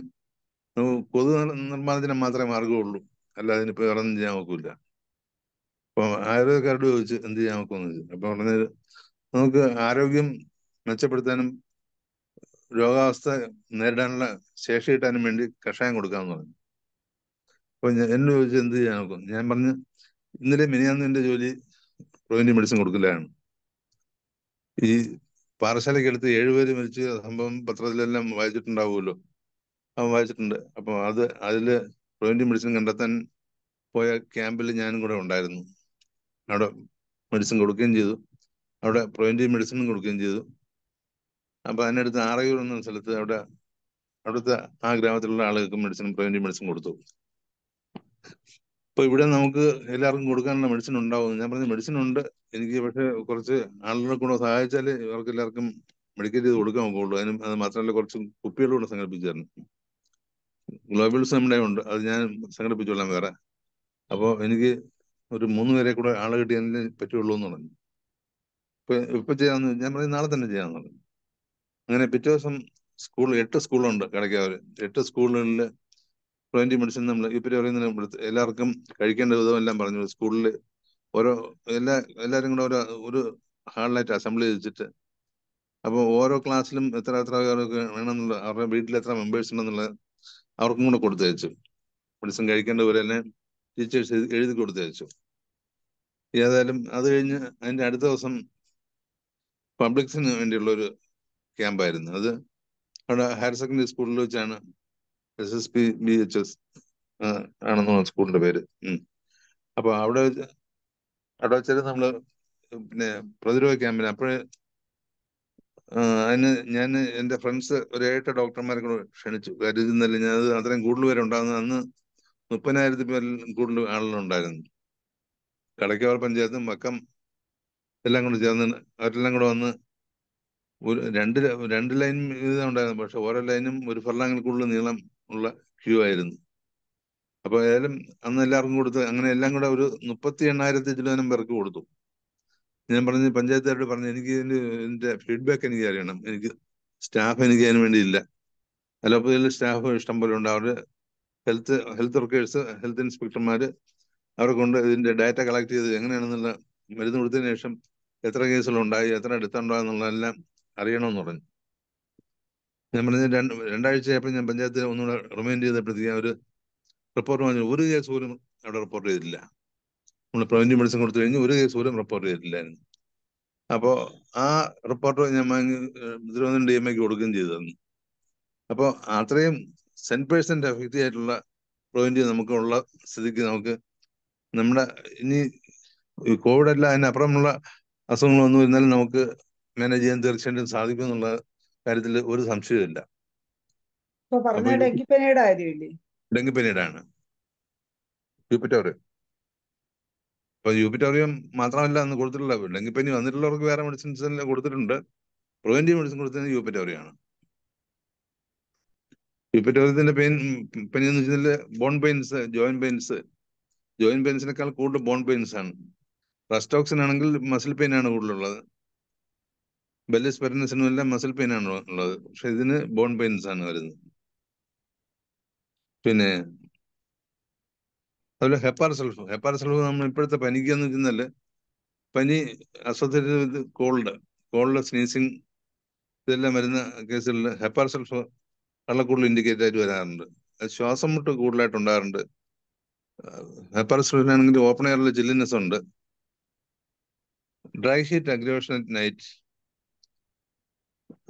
Speaker 2: കൊതു നിർമ്മാണത്തിന് മാത്രമേ മാർഗമുള്ളൂ അല്ലാതെ ഇപ്പൊ വേറെ ഒന്നും ചെയ്യാൻ നോക്കൂല അപ്പോൾ ആയുർവേദക്കാരോട് ചോദിച്ച് എന്ത് ചെയ്യാൻ നോക്കുമെന്ന് ചോദിച്ചു അപ്പോൾ പറഞ്ഞത് നമുക്ക് ആരോഗ്യം മെച്ചപ്പെടുത്താനും രോഗാവസ്ഥ നേരിടാനുള്ള ശേഷി കിട്ടാനും വേണ്ടി കഷായം കൊടുക്കാമെന്ന് പറഞ്ഞു അപ്പോൾ ഞാൻ എന്നോട് ചോദിച്ചു എന്ത് ചെയ്യാൻ നോക്കും ഞാൻ പറഞ്ഞു ഇന്നലെ മിനിയാന്ന് എൻ്റെ ജോലി പ്രിവെന്റീവ് മെഡിസിൻ കൊടുക്കില്ലായിരുന്നു ഈ പാറശാലയ്ക്ക് എടുത്ത് ഏഴുപേര് മരിച്ച സംഭവം പത്രത്തിലെല്ലാം വായിച്ചിട്ടുണ്ടാവുമല്ലോ അവൻ വായിച്ചിട്ടുണ്ട് അപ്പം അത് അതിൽ പ്രിവെന്റീവ് മെഡിസിൻ കണ്ടെത്താൻ പോയ ക്യാമ്പിൽ ഞാനും കൂടെ ഉണ്ടായിരുന്നു അവിടെ മെഡിസിൻ കൊടുക്കുകയും ചെയ്തു അവിടെ പ്രിവെന്റീവ് മെഡിസിനും കൊടുക്കുകയും ചെയ്തു അപ്പം അതിനടുത്ത് ആറയൂർ എന്ന സ്ഥലത്ത് അവിടെ അവിടുത്തെ ആ ഗ്രാമത്തിലുള്ള ആളുകൾക്ക് മെഡിസിൻ പ്രിവെന്റീവ് മെഡിസിൻ കൊടുത്തു ഇപ്പൊ ഇവിടെ നമുക്ക് എല്ലാവർക്കും കൊടുക്കാനുള്ള മെഡിസിൻ ഉണ്ടാവും ഞാൻ പറഞ്ഞു മെഡിസിൻ ഉണ്ട് എനിക്ക് പക്ഷെ കുറച്ച് ആളുകളെ കൂടെ സഹായിച്ചാൽ അവർക്ക് എല്ലാവർക്കും മെഡിക്കൽ ചെയ്ത് കൊടുക്കാൻ പോകുള്ളൂ അതിനും അത് മാത്രമല്ല കുറച്ച് കുപ്പികളും കൂടെ സംഘടിപ്പിച്ചായിരുന്നു ഗ്ലോബൽസ് നമ്മുടെ ഉണ്ട് അത് ഞാൻ സംഘടിപ്പിച്ചോളാം വേറെ അപ്പോൾ എനിക്ക് ഒരു മൂന്ന് പേരെ കൂടെ ആളെ കിട്ടിയതിനെ പറ്റുള്ളൂ എന്ന് പറഞ്ഞു ഇപ്പൊ ഇപ്പൊ ചെയ്യാന്ന് ഞാൻ പറഞ്ഞു നാളെ തന്നെ ചെയ്യാന്ന് പറഞ്ഞു അങ്ങനെ പിറ്റേ ദിവസം സ്കൂൾ എട്ട് സ്കൂളുണ്ട് കടയ്ക്കാവർ എട്ട് സ്കൂളുകളിൽ പ്രിവെന്റീവ് മെഡിസിൻ നമ്മൾ ഇപ്പം പറയുന്ന എല്ലാവർക്കും കഴിക്കേണ്ട വിധം എല്ലാം പറഞ്ഞു സ്കൂളിൽ ഓരോ എല്ലാ എല്ലാവരും കൂടെ ഓരോ ഒരു ഹാളിലായിട്ട് അസംബ്ലി വെച്ചിട്ട് അപ്പോൾ ഓരോ ക്ലാസ്സിലും എത്ര എത്ര പേർക്ക് വേണമെന്നുള്ള അവരുടെ വീട്ടിൽ എത്ര മെമ്പേഴ്സ് ഉണ്ടെന്നുള്ള അവർക്കും കൂടെ മെഡിസിൻ വെച്ചു മെഡിസിൻ കഴിക്കേണ്ടവരെല്ലാം ടീച്ചേഴ്സ് എഴുതി കൊടുത്തയച്ചു ഏതായാലും അത് കഴിഞ്ഞ് അതിൻ്റെ അടുത്ത ദിവസം പബ്ലിക്സിന് വേണ്ടിയുള്ള ഒരു ക്യാമ്പായിരുന്നു അത് അവിടെ ഹയർ സെക്കൻഡറി സ്കൂളിൽ വെച്ചാണ് S S P B H S ആണെന്ന് സ്കൂളിന്റെ പേര് അപ്പൊ അവിടെ അവിടെ വെച്ചാൽ നമ്മള് പിന്നെ പ്രതിരോധ ക്യാമ്പിന് അപ്പോഴേ അതിന് ഞാൻ എന്റെ ഫ്രണ്ട്സ് ഒരു ഏട്ട ഡോക്ടർമാരെ കൂടെ ക്ഷണിച്ചു കാര്യം ഞാൻ അത് അത്രയും കൂടുതൽ പേരുണ്ടാകുന്ന അന്ന് മുപ്പതിനായിരത്തി പേരിലും കൂടുതൽ ആളുകളുണ്ടായിരുന്നു കടയ്ക്കവർ പഞ്ചായത്തും മക്കം എല്ലാം കൂടെ ചേർന്ന് അവരെല്ലാം കൂടെ വന്ന് ഒരു രണ്ട് രണ്ട് ലൈൻ ഇതുണ്ടായിരുന്നു പക്ഷെ ഓരോ ലൈനും ഒരു ഫർലാങ്ങിൽ കൂടുതൽ നീളം ഉള്ള ക്യൂ ആയിരുന്നു അപ്പോൾ ഏതായാലും അന്ന് എല്ലാവർക്കും കൊടുത്ത് അങ്ങനെ എല്ലാം കൂടെ ഒരു മുപ്പത്തി എണ്ണായിരത്തി ചിലവനം പേർക്ക് കൊടുത്തു ഞാൻ പറഞ്ഞു പഞ്ചായത്തുകാരോട് പറഞ്ഞു എനിക്ക് ഇതിന്റെ ഫീഡ്ബാക്ക് എനിക്ക് അറിയണം എനിക്ക് സ്റ്റാഫ് എനിക്ക് അതിന് വേണ്ടിയില്ല അലോപ്പതിയിൽ സ്റ്റാഫ് ഇഷ്ടംപോലെ ഉണ്ട് അവരുടെ ഹെൽത്ത് ഹെൽത്ത് വർക്കേഴ്സ് ഹെൽത്ത് ഇൻസ്പെക്ടർമാര് അവരെ കൊണ്ട് ഇതിന്റെ ഡാറ്റ കളക്ട് ചെയ്ത് എങ്ങനെയാണെന്നുള്ള മരുന്ന് കൊടുത്തതിന് ശേഷം എത്ര ഉണ്ടായി എത്ര എടുത്തുണ്ടോ എന്നുള്ളതെല്ലാം അറിയണമെന്ന് പറഞ്ഞു ഞാൻ പറഞ്ഞ രണ്ട് രണ്ടാഴ്ച ഞാൻ പഞ്ചായത്തിൽ ഒന്നുകൂടെ റിമൈൻഡ് ചെയ്തപ്പോഴത്തേക്ക് ഞാൻ ഒരു റിപ്പോർട്ട് വാങ്ങി ഒരു കേസ് പോലും അവിടെ റിപ്പോർട്ട് ചെയ്തില്ല നമ്മൾ പ്രിവെൻറ്റീവ് മെഡിസിൻ കൊടുത്തു കഴിഞ്ഞ് ഒരു കേസ് പോലും റിപ്പോർട്ട് ചെയ്തില്ലായിരുന്നു അപ്പോൾ ആ റിപ്പോർട്ട് ഞാൻ വാങ്ങി തിരുവനന്തപുരം ഡി എം എക്ക് കൊടുക്കുകയും ചെയ്തിരുന്നു അപ്പോൾ അത്രയും സെൻ പേഴ്സൻ്റ് എഫക്റ്റീവ് ആയിട്ടുള്ള പ്രിവെൻറ്റീവ് നമുക്കുള്ള സ്ഥിതിക്ക് നമുക്ക് നമ്മുടെ ഇനി കോവിഡ് അല്ല അതിനപ്പുറമുള്ള അസുഖങ്ങളൊന്നും ഇരുന്നാലും നമുക്ക് മാനേജ് ചെയ്യാൻ തീർച്ചയായിട്ടും സാധിക്കും എന്നുള്ള കാര്യത്തിൽ ഒരു സംശയമില്ല
Speaker 1: ഡെങ്കിപ്പനിയുടെയാണ്
Speaker 2: യൂപ്പിറ്റോറിയം ഇപ്പൊ യൂപ്പിറ്റോറിയം മാത്രമല്ല അന്ന് കൊടുത്തിട്ടുള്ള ഡെങ്കിപ്പനി വന്നിട്ടുള്ളവർക്ക് വേറെ മെഡിസിൻസ് കൊടുത്തിട്ടുണ്ട് പ്രിവെന്റീവ് മെഡിസിൻ കൊടുത്തത് യൂപിറ്റോറിയാണ് ആണ് പെയിൻ പനി എന്ന് വെച്ചാൽ bone pains joint pains joint പെയിൻസിനേക്കാൾ കൂടുതൽ ബോൺ പെയിൻസ് ആണ് റസ്റ്റോക്സിൻ ആണെങ്കിൽ മസിൽ പെയിൻ ആണ് കൂടുതലുള്ളത് ബെല്ലസ് പെരനസിനും എല്ലാം മസിൽ പെയിൻ ആണ് ഉള്ളത് പക്ഷെ ഇതിന് ബോൺ പെയിൻസ് ആണ് വരുന്നത് പിന്നെ അതുപോലെ ഹെപ്പാർ സൾഫ് ഹെപ്പാർ സൾഫ് നമ്മൾ ഇപ്പോഴത്തെ പനിക്ക് എന്ന് പനി അസ്വസ്ഥ കോൾഡ് കോൾഡ് സ്നീസിങ് ഇതെല്ലാം വരുന്ന കേസുകളിൽ ഹെപ്പാർ സൾഫ് കൂടുതൽ ഇൻഡിക്കേറ്റ് ആയിട്ട് വരാറുണ്ട് ശ്വാസം മുട്ട് കൂടുതലായിട്ട് ഉണ്ടാകാറുണ്ട് ഹെപ്പാർ സൾഫിനാണെങ്കിൽ ഓപ്പൺ എയറിൽ ചില്ലിനെസ് ഉണ്ട് dry sheet aggravation at night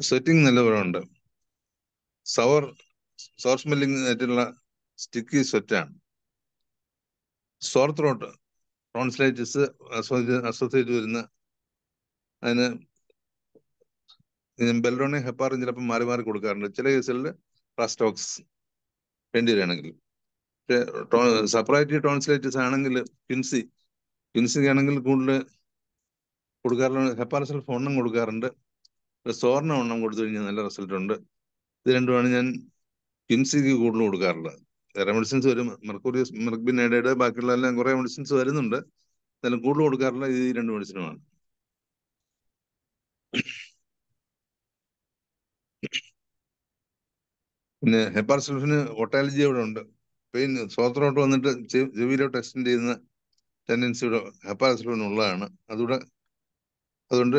Speaker 2: setting നിലവിലുണ്ട് സവർ സവർ സ്മെല്ലിംഗ് ആയിട്ടുള്ള സ്റ്റിക്കി സെറ്റാണ് സോർ ത്രോട്ട് ട്രോൺസ്ലൈറ്റിസ് അസോസിയേറ്റ് വരുന്ന അതിന് ബെൽറോണി ഹെപ്പാറും ചിലപ്പോൾ മാറി മാറി കൊടുക്കാറുണ്ട് ചില കേസുകളിൽ പ്രാസ്റ്റോക്സ് വേണ്ടി വരികയാണെങ്കിൽ സെപ്പറേറ്റ് ടോൺസിലൈറ്റിസ് ആണെങ്കിൽ ക്വിൻസി ക്വിൻസിക്ക് ആണെങ്കിൽ കൂടുതൽ കൊടുക്കാറുള്ള ഹെപ്പാറസൽ ഫോണിനും കൊടുക്കാറുണ്ട് റെസോറിന് എണ്ണം കൊടുത്തു കഴിഞ്ഞാൽ നല്ല റിസൾട്ട് ഉണ്ട് ഇത് രണ്ടുമാണ് ഞാൻ ക്വിൻസിക്ക് കൂടുതൽ കൊടുക്കാറുള്ളത് വേറെ മെഡിസിൻസ് വരും മെർക്ബിൻ മെർക്ബിനൈഡയുടെ ബാക്കിയുള്ള എല്ലാം കുറേ മെഡിസിൻസ് വരുന്നുണ്ട് എന്നാലും കൂടുതൽ കൊടുക്കാറുള്ള ഈ രണ്ട് മെഡിസിനുമാണ് പിന്നെ ഹെപ്പാർസെൽഫിന് ഒട്ടാലജി ഇവിടെ ഉണ്ട് പെയിൻ സ്വത്തിലോട്ട് വന്നിട്ട് ചെവിയിലോട്ട് എക്സ്റ്റെൻഡ് ചെയ്യുന്ന ടെൻഡൻസി ഇവിടെ ഹെപ്പാർസെൽഫിന് ഉള്ളതാണ് അതുകൂടെ അതുകൊണ്ട്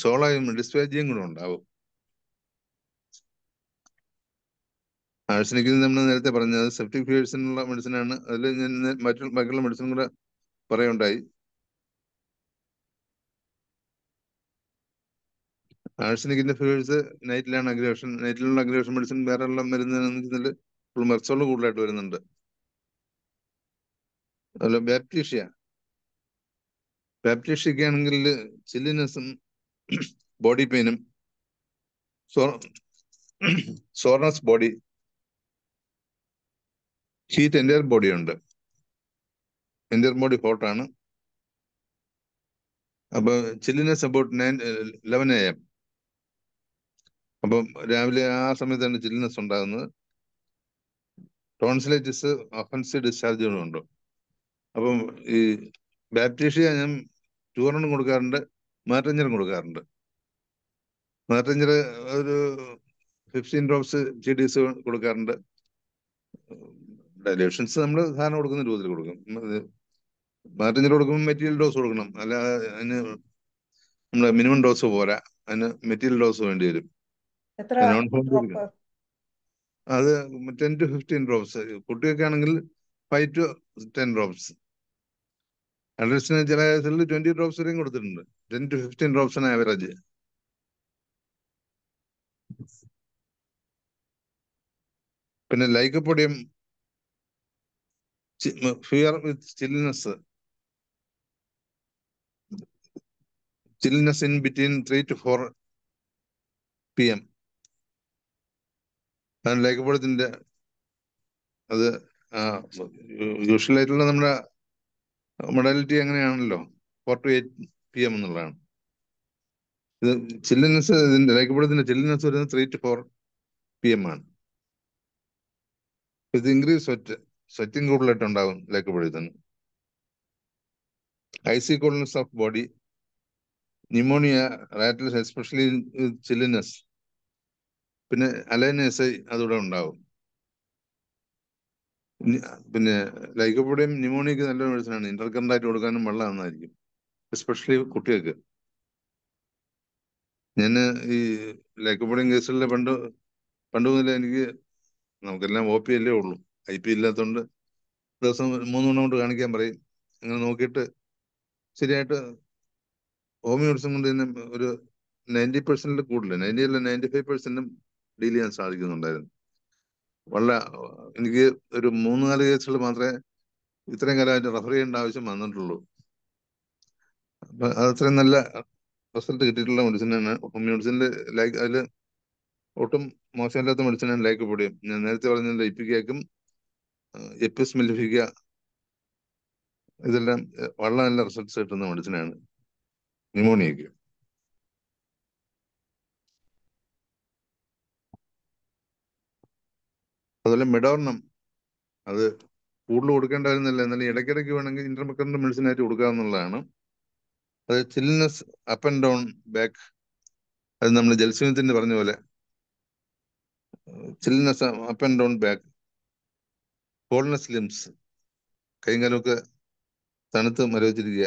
Speaker 2: സോളായും ഡിസ്പാജിയും കൂടെ ഉണ്ടാവും ആഴ്സനിക്കിൽ നമ്മൾ നേരത്തെ പറഞ്ഞത് സെപ്റ്റിക് മെഡിസിൻ ആണ് അതിൽ ഞാൻ മറ്റു ബാക്കിയുള്ള മെഡിസിൻ കൂടെ പറയുണ്ടായി ആഴ്സനിക്കിന്റെ ഫിയേഴ്സ് നൈറ്റിലാണ് അഗ്രേഷൻ നൈറ്റിലുള്ള അഗ്രേഷൻ മെഡിസിൻ വേറെ ഉള്ള മരുന്നിൽ ഫുൾ മെർസോള് കൂടുതലായിട്ട് വരുന്നുണ്ട് അതുപോലെ ബാപ്റ്റീഷ്യ ബാപ്റ്റീഷ്യക്കാണെങ്കിൽ ചില്ലിനസും ബോഡി പെയിനും സോർണസ് ബോഡി ഹീറ്റ് എൻ്റെ ബോഡി ഉണ്ട് എൻ്റെ ബോഡി ഹോട്ടാണ് അപ്പൊ chilliness about nine eleven A M അപ്പം രാവിലെ ആ സമയത്താണ് ചില്ലിനെസ് ഉണ്ടാകുന്നത് ടോൺസിലൈറ്റിസ് അഫൻസീവ് ഡിസ്ചാർജുകളും ഉണ്ട് അപ്പം ഈ ബാപ്റ്റീഷ്യ ഞാൻ ചൂർണ്ണം കൊടുക്കാറുണ്ട് മാറ്റഞ്ചറും കൊടുക്കാറുണ്ട് മാറ്റഞ്ചർ ഒരു fifteen drops G D C കൊടുക്കാറുണ്ട് ഡയലേഷൻസ് നമ്മൾ സാധനം കൊടുക്കുന്ന രൂപത്തിൽ കൊടുക്കും മാറ്റഞ്ചർ കൊടുക്കുമ്പോൾ മെറ്റീരിയൽ ഡോസ് കൊടുക്കണം അല്ല അതിന് നമ്മുടെ മിനിമം ഡോസ് പോരാ അതിന് മെറ്റീരിയൽ ഡോസ് വേണ്ടി വരും അത് ടെൻ ടു ഫിഫ്റ്റീൻ ഡ്രോപ്സ് കുട്ടികൾക്കാണെങ്കിൽ ഫൈവ് ടു ടെൻ ഡ്രോപ്സ് അഡൽസിന് ചില കേസുകളിൽ ട്വന്റി ഡ്രോപ്സ് വരെയും കൊടുത്തിട്ടുണ്ട് ടെൻ ടു ഫിഫ്റ്റീൻ ഡ്രോപ്സ് ആണ് ആവറേജ് പിന്നെ ലൈക്ക് പൊടിയും fever with chilliness chilliness in between three to four P M ലൈക്കപ്പൊടത്തിന്റെ അത് യൂഷ്വലായിട്ടുള്ള നമ്മുടെ മൊഡാലിറ്റി അങ്ങനെയാണല്ലോ four to eight P M എന്നുള്ളതാണ് ഇത് ചില്ലിനെസ് ഇതിന്റെ രേഖപ്പെടുത്തിന്റെ ചില്ലിനെസ് വരുന്നത് three to four P M ആണ് ഇത് ഇൻക്രീസ് സ്വെറ്റ് സ്വെറ്റിംഗ് കൂടുതലായിട്ടുണ്ടാകും ലേക്കപ്പുഴത്തിന് IC coolness of body pneumonia rattles especially chilliness പിന്നെ അലൈനസ് അതുകൂടെ ഉണ്ടാവും പിന്നെ ലൈക്കോപൊടിയും ന്യൂമോണിയൊക്കെ നല്ല മെഡിസിനാണ് ഇന്റർകറണ്ടായിട്ട് കൊടുക്കാനും വെള്ളം നന്നായിരിക്കും എസ്പെഷ്യലി കുട്ടികൾക്ക് ഞാന് ഈ ലൈക്കോപൊടിയും കേസുകളിലെ പണ്ട് പണ്ട് മുതലേ എനിക്ക് നമുക്കെല്ലാം ഒ പി അല്ലേ ഉള്ളൂ ഐ പി ഇല്ലാത്തതുകൊണ്ട് ദിവസം മൂന്നെണ്ണം കൊണ്ട് കാണിക്കാൻ പറയും അങ്ങനെ നോക്കിയിട്ട് ശരിയായിട്ട് ഹോമിയോ മെഡിസിൻ കൊണ്ട് തന്നെ ഒരു നയൻറ്റി പെർസെന്റിൽ കൂടുതൽ നയൻറ്റി അല്ല നയൻറ്റി ഫൈവ് പെർസെന്റും ഡീൽ ചെയ്യാൻ സാധിക്കുന്നുണ്ടായിരുന്നു വളരെ എനിക്ക് ഒരു മൂന്ന് നാല് കേസുകൾ മാത്രമേ ഇത്രയും കാലമായിട്ട് റെഫർ ചെയ്യേണ്ട ആവശ്യം വന്നിട്ടുള്ളൂ അപ്പൊ അത്രയും നല്ല റിസൾട്ട് കിട്ടിയിട്ടുള്ള മെഡിസിനാണ് ഹോമിയോ മെഡിസിനിൽ ലൈക്ക് അതിൽ ഒട്ടും മോശമില്ലാത്ത ആണ് ലൈക്ക് പൊടിയും ഞാൻ നേരത്തെ പറഞ്ഞ ലൈപ്പിക്കയ്ക്കും എപ്പിസ് മെലിഫിക്ക ഇതെല്ലാം വളരെ നല്ല റിസൾട്ട്സ് കിട്ടുന്ന മെഡിസിനാണ് ന്യൂമോണിയയ്ക്കും അതുപോലെ മെഡോർണം അത് കൂടുതൽ കൊടുക്കേണ്ട എന്നാലും ഇടയ്ക്കിടയ്ക്ക് വേണമെങ്കിൽ ഇന്റർമെക്കറിന്റെ മെഡിസിൻ ആയിട്ട് എന്നുള്ളതാണ് അത് chilliness up and down back അത് നമ്മൾ ജലസിംഹത്തിന്റെ പറഞ്ഞ പോലെ chilliness up and down back coldness limbs കൈകാലമൊക്കെ തണുത്ത് മരവിച്ചിരിക്കുക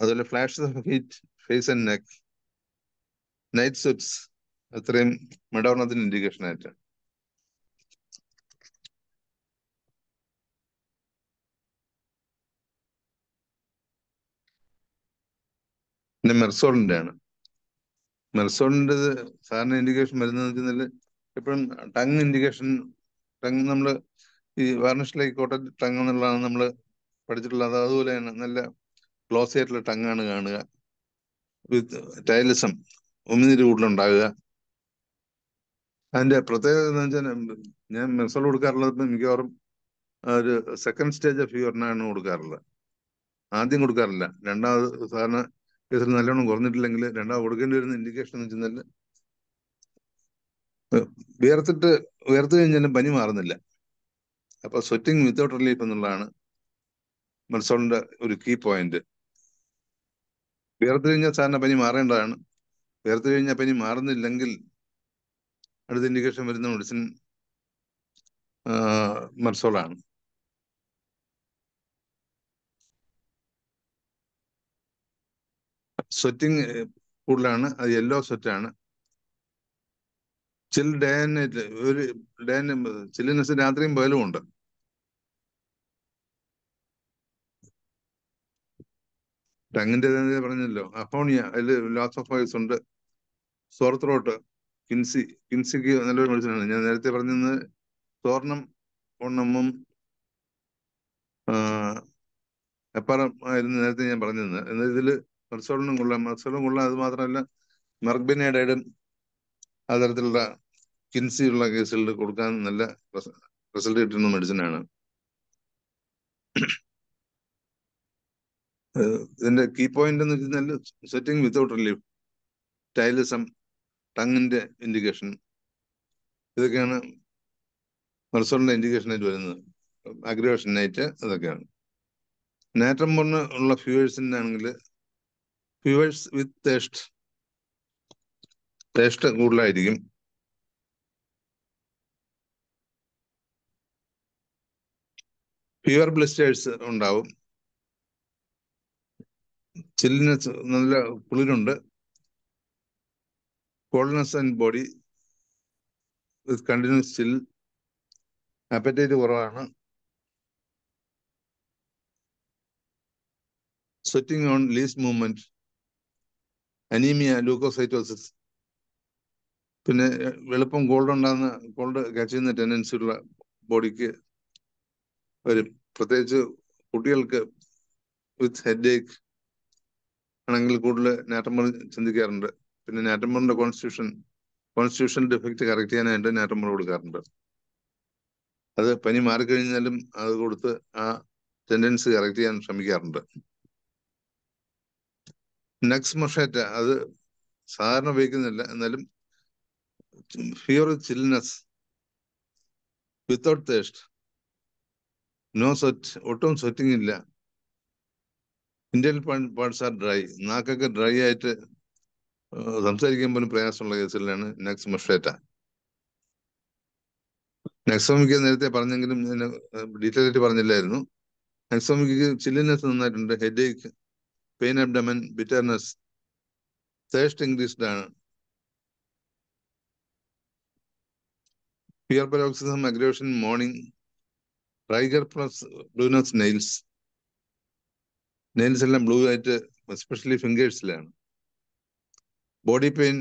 Speaker 2: അതുപോലെ flash of heat face and neck night sweats അത്രയും മെഡോർണത്തിന് ഇൻഡിക്കേഷൻ ആയിട്ട് പിന്നെ മെർസോളിന്റെ ആണ് മെർസോളിന്റെ സാറിന് ഇൻഡിക്കേഷൻ വരുന്നത് വെച്ചാൽ എപ്പോഴും ടങ് ഇൻഡിക്കേഷൻ ടങ് നമ്മൾ ഈ വാർണിഷിലേക്ക് കോട്ട ടങ് എന്നുള്ളതാണ് നമ്മൾ പഠിച്ചിട്ടുള്ളത് അതുപോലെ തന്നെ നല്ല ക്ലോസ് ആയിട്ടുള്ള ടങ് ആണ് കാണുക വിത്ത് ടൈലിസം ഉമിനീര് കൂടുതലുണ്ടാകുക അതിന്റെ പ്രത്യേകത എന്ന് വെച്ചാൽ ഞാൻ മെസോൾ കൊടുക്കാറുള്ളത് മിക്കവാറും ഒരു സെക്കൻഡ് സ്റ്റേജ് ഓഫ് ഫീവറിനാണ് കൊടുക്കാറുള്ളത് ആദ്യം കൊടുക്കാറില്ല രണ്ടാമത് സാധാരണ കേസിൽ നല്ലോണം കുറഞ്ഞിട്ടില്ലെങ്കിൽ രണ്ടാമത് കൊടുക്കേണ്ടി വരുന്ന ഇൻഡിക്കേഷൻ എന്ന് വെച്ചാൽ വിയർത്തിട്ട് ഉയർത്തു കഴിഞ്ഞാലും പനി മാറുന്നില്ല അപ്പൊ സ്വെറ്റിംഗ് വിത്തൗട്ട് റിലീഫ് എന്നുള്ളതാണ് മെർസോളിന്റെ ഒരു കീ പോയിന്റ് വിയർത്ത് കഴിഞ്ഞാൽ സാധാരണ പനി മാറേണ്ടതാണ് വേർത്തു കഴിഞ്ഞാൽ പനി മാറുന്നില്ലെങ്കിൽ അടുത്ത ഇൻഡിക്കേഷൻ വരുന്ന മെഡിസിൻ മെർസോളാണ് സ്വെറ്റിങ് കൂടുതലാണ് അത് യെല്ലോ സ്വെറ്റാണ് ചില ഡേ ഒരു ഡേ ചില രാത്രിയും പകലും ഉണ്ട് ടങ്ങിന്റെ പറഞ്ഞല്ലോ അപ്പോണിയ അതിൽ ലോസ് ഓഫ് വോയിസ് ഉണ്ട് സോർ ത്രോട്ട് കിൻസി കിൻസിക്ക് നല്ലൊരു മെഡിസിനാണ് ഞാൻ നേരത്തെ പറഞ്ഞത് സ്വർണം ഒണ്ണമും എപ്പാറായിരുന്നു നേരത്തെ ഞാൻ പറഞ്ഞിരുന്നത് എന്നാൽ ഇതിൽ മെർസോളിനും കൊള്ളാം മെർസോളും കൊള്ളാം അത് മാത്രമല്ല മെർബിനേഡൈഡും കിൻസി കിൻസിയുള്ള കേസുകളിൽ കൊടുക്കാൻ നല്ല റിസൾട്ട് കിട്ടുന്ന മെഡിസിനാണ് ഇതിന്റെ കീ പോയിന്റ് എന്ന് വെച്ചാൽ സെറ്റിംഗ് വിത്തൗട്ട് റിലീഫ് സ്റ്റൈലിസം ടങ്ങിന്റെ ഇൻഡിക്കേഷൻ ഇതൊക്കെയാണ് മെർസോളിന്റെ ഇൻഡിക്കേഷനായിട്ട് വരുന്നത് നൈറ്റ് അതൊക്കെയാണ് നാറ്റം പോർണ് ഉള്ള ഫ്യൂവേഴ്സിൻ്റെ ആണെങ്കിൽ ഫ്യൂവേഴ്സ് വിത്ത് ടേസ്റ്റ് ടേസ്റ്റ് കൂടുതലായിരിക്കും ഫ്യൂവർ ബ്ലിസ്റ്റേഴ്സ് ഉണ്ടാവും ചില്ലിന് നല്ല കുളിരുണ്ട് coldness and body with continuous still appetite കുറവാണ് sweating on least movement anaemia leucocytosis പിന്നെ വെളുപ്പം കോൾഡ് ഉണ്ടാകുന്ന കോൾഡ് ക്യാച്ച് ചെയ്യുന്ന ടെൻഡൻസി ഉള്ള ബോഡിക്ക് വരും പ്രത്യേകിച്ച് കുട്ടികൾക്ക് വിത്ത് ഹെഡ് ഏക്ക് ആണെങ്കിൽ കൂടുതൽ നേട്ടം ചിന്തിക്കാറുണ്ട് പിന്നെ നാറ്റംബറിന്റെ കോൺസ്റ്റിറ്റ്യൂഷൻ കോൺസ്റ്റിറ്റ്യൂഷൻ ഡിഫക്റ്റ് കറക്റ്റ് ചെയ്യാനായിട്ട് നാറ്റംബർ കൊടുക്കാറുണ്ട് അത് പനി മാറിക്കഴിഞ്ഞാലും അത് കൊടുത്ത് ആ ടെൻഡൻസി കറക്റ്റ് ചെയ്യാൻ ശ്രമിക്കാറുണ്ട് നെക്സ് മൊഷേറ്റ അത് സാധാരണ ഉപയോഗിക്കുന്നില്ല എന്നാലും fever chilliness without thirst no sweat ഒട്ടും സ്വെറ്റിംഗ് ഇല്ല ഇന്ത്യൻ പാർട്സ് ആർ ഡ്രൈ നാക്കൊക്കെ ഡ്രൈ ആയിട്ട് സംസാരിക്കാൻ പോലും പ്രയാസമുള്ള കേസിലാണ് നെക്സ് മഷേറ്റ നെക്സോമിക്ക് നേരത്തെ പറഞ്ഞെങ്കിലും ഡീറ്റെയിൽ ആയിട്ട് പറഞ്ഞില്ലായിരുന്നു നെക്സോമിക്ക് ചില്ലിനെസ് നന്നായിട്ടുണ്ട് headache pain abdomen bitterness taste increased ആണ് fever paroxysm aggravation morning rigor plus blueness nails nails എല്ലാം ബ്ലൂ ആയിട്ട് എസ്പെഷ്യലി ഫിംഗേഴ്സിലാണ് body pain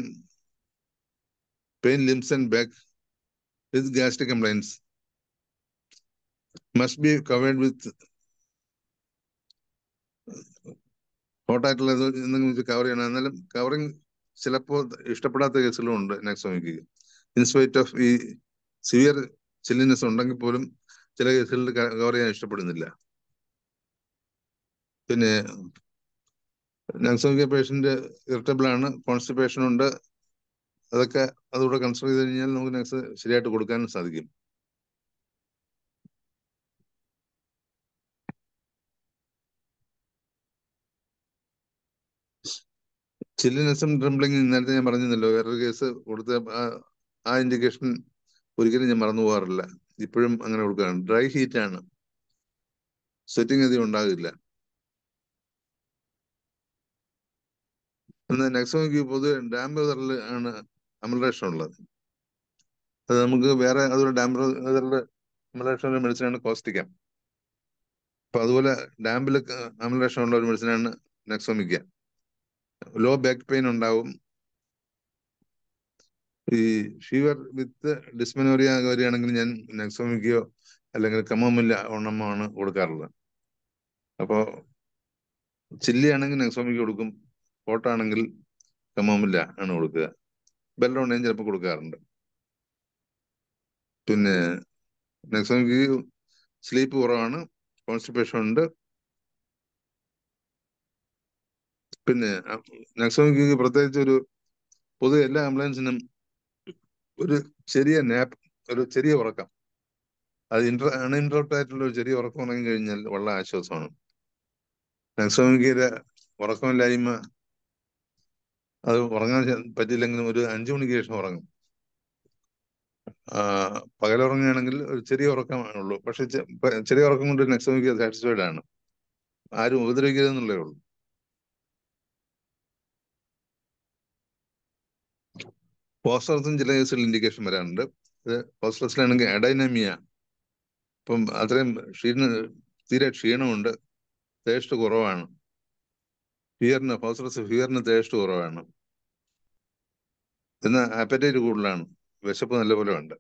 Speaker 2: pain limbs and back with gastric complaints must be covered with ഹോട്ടായിട്ടുള്ള എന്തെങ്കിലും വെച്ച് cover ചെയ്യണം എന്നാലും covering ചിലപ്പോൾ ഇഷ്ടപ്പെടാത്ത കേസുകളും ഉണ്ട് നാക്സോമിക്ക് ഇൻസ്പൈറ്റ് ഓഫ് ഈ സിവിയർ ചില്ലിനെസ് ഉണ്ടെങ്കിൽ പോലും ചില കേസുകളിൽ കവർ ചെയ്യാൻ ഇഷ്ടപ്പെടുന്നില്ല പിന്നെ ജനസംഖ്യ പേഷ്യന്റ് ഇറിറ്റബിൾ ആണ് കോൺസ്റ്റിപേഷൻ ഉണ്ട് അതൊക്കെ അതുകൂടെ കൺസിഡർ ചെയ്ത് കഴിഞ്ഞാൽ നമുക്ക് നെക്സ്റ്റ് ശരിയായിട്ട് കൊടുക്കാനും സാധിക്കും ചില്ലിനെസും ട്രംബ്ലിങ് നേരത്തെ ഞാൻ പറഞ്ഞിരുന്നല്ലോ വേറൊരു കേസ് കൊടുത്ത ആ ഇൻഡിക്കേഷൻ ഒരിക്കലും ഞാൻ മറന്നു പോകാറില്ല ഇപ്പോഴും അങ്ങനെ കൊടുക്കുകയാണ് ഡ്രൈ ഹീറ്റ് ആണ് സ്വെറ്റിംഗ് അധികം ഉണ്ടാകില്ല എന്നാൽ നെക്സോമിക്ക് പൊതുവെ ഡാംബേദറിൽ ആണ് അമലറേഷൻ ഉള്ളത് അത് നമുക്ക് വേറെ അതുപോലെ ഡാംബേദറിൽ അമലേഷനുള്ള മെഡിസിനാണ് കോസ്റ്റിക്കാം അപ്പൊ അതുപോലെ ഡാംബിൽ അമലറേഷൻ ഉള്ള ഒരു മെഡിസിനാണ് നെക്സോമിക്ക ലോ ബാക്ക് പെയിൻ ഉണ്ടാവും ഈ ഫീവർ വിത്ത് ഡിസ്മനോറിയ വരികയാണെങ്കിൽ ഞാൻ നെക്സോമിക്കയോ അല്ലെങ്കിൽ കമോമില്ല ഓണമോ ആണ് കൊടുക്കാറുള്ളത് അപ്പോൾ ചില്ലിയാണെങ്കിൽ നെക്സോമിക്ക കൊടുക്കും ആണെങ്കിൽ കമാമില്ല ആണ് കൊടുക്കുക ബെല്ലോണിയും ചിലപ്പോൾ കൊടുക്കാറുണ്ട് പിന്നെ നെക്സ്റ്റ് നമുക്ക് സ്ലീപ്പ് കുറവാണ് കോൺസ്റ്റിപ്പേഷൻ ഉണ്ട് പിന്നെ നെക്സോമിക്ക് പ്രത്യേകിച്ച് ഒരു പൊതു എല്ലാ ആംബുലൻസിനും ഒരു ചെറിയ നാപ്പ് ഒരു ചെറിയ ഉറക്കം അത് ഇൻട്ര അൺഇൻട്രപ്റ്റ് ആയിട്ടുള്ള ഒരു ചെറിയ ഉറക്കം ഉറങ്ങി കഴിഞ്ഞാൽ വളരെ ആശ്വാസമാണ് നെക്സോമിക്കയുടെ ഉറക്കമില്ലായ്മ അത് ഉറങ്ങാൻ പറ്റിയില്ലെങ്കിലും ഒരു അഞ്ചു മണിക്ക് ശേഷം ഉറങ്ങും പകലുറങ്ങുകയാണെങ്കിൽ ഒരു ചെറിയ ഉറക്കമാണ് ഉള്ളു പക്ഷെ ചെറിയ ഉറക്കം കൊണ്ട് നെക്സ്റ്റ് വീക്ക് സാറ്റിസ്ഫൈഡ് ആണ് ആരും ഉപദ്രവിക്കരുതെന്നുള്ളേ ഉള്ളൂ പോസ്റ്റർസും ചില കേസുകളിൽ ഇൻഡിക്കേഷൻ വരാറുണ്ട് പോസ്റ്റർസിലാണെങ്കിൽ അഡൈനമിയ ഇപ്പം അത്രയും ക്ഷീണ തീരെ ക്ഷീണമുണ്ട് ടേസ്റ്റ് കുറവാണ് ഫിയറിന് ഫോസ്ഫറസ് ഫിയറിന് ടേസ്റ്റ് കുറവാണ് എന്നാൽ അപ്പറ്റൈറ്റ് കൂടുതലാണ് വിശപ്പ് നല്ലപോലെ ഉണ്ട്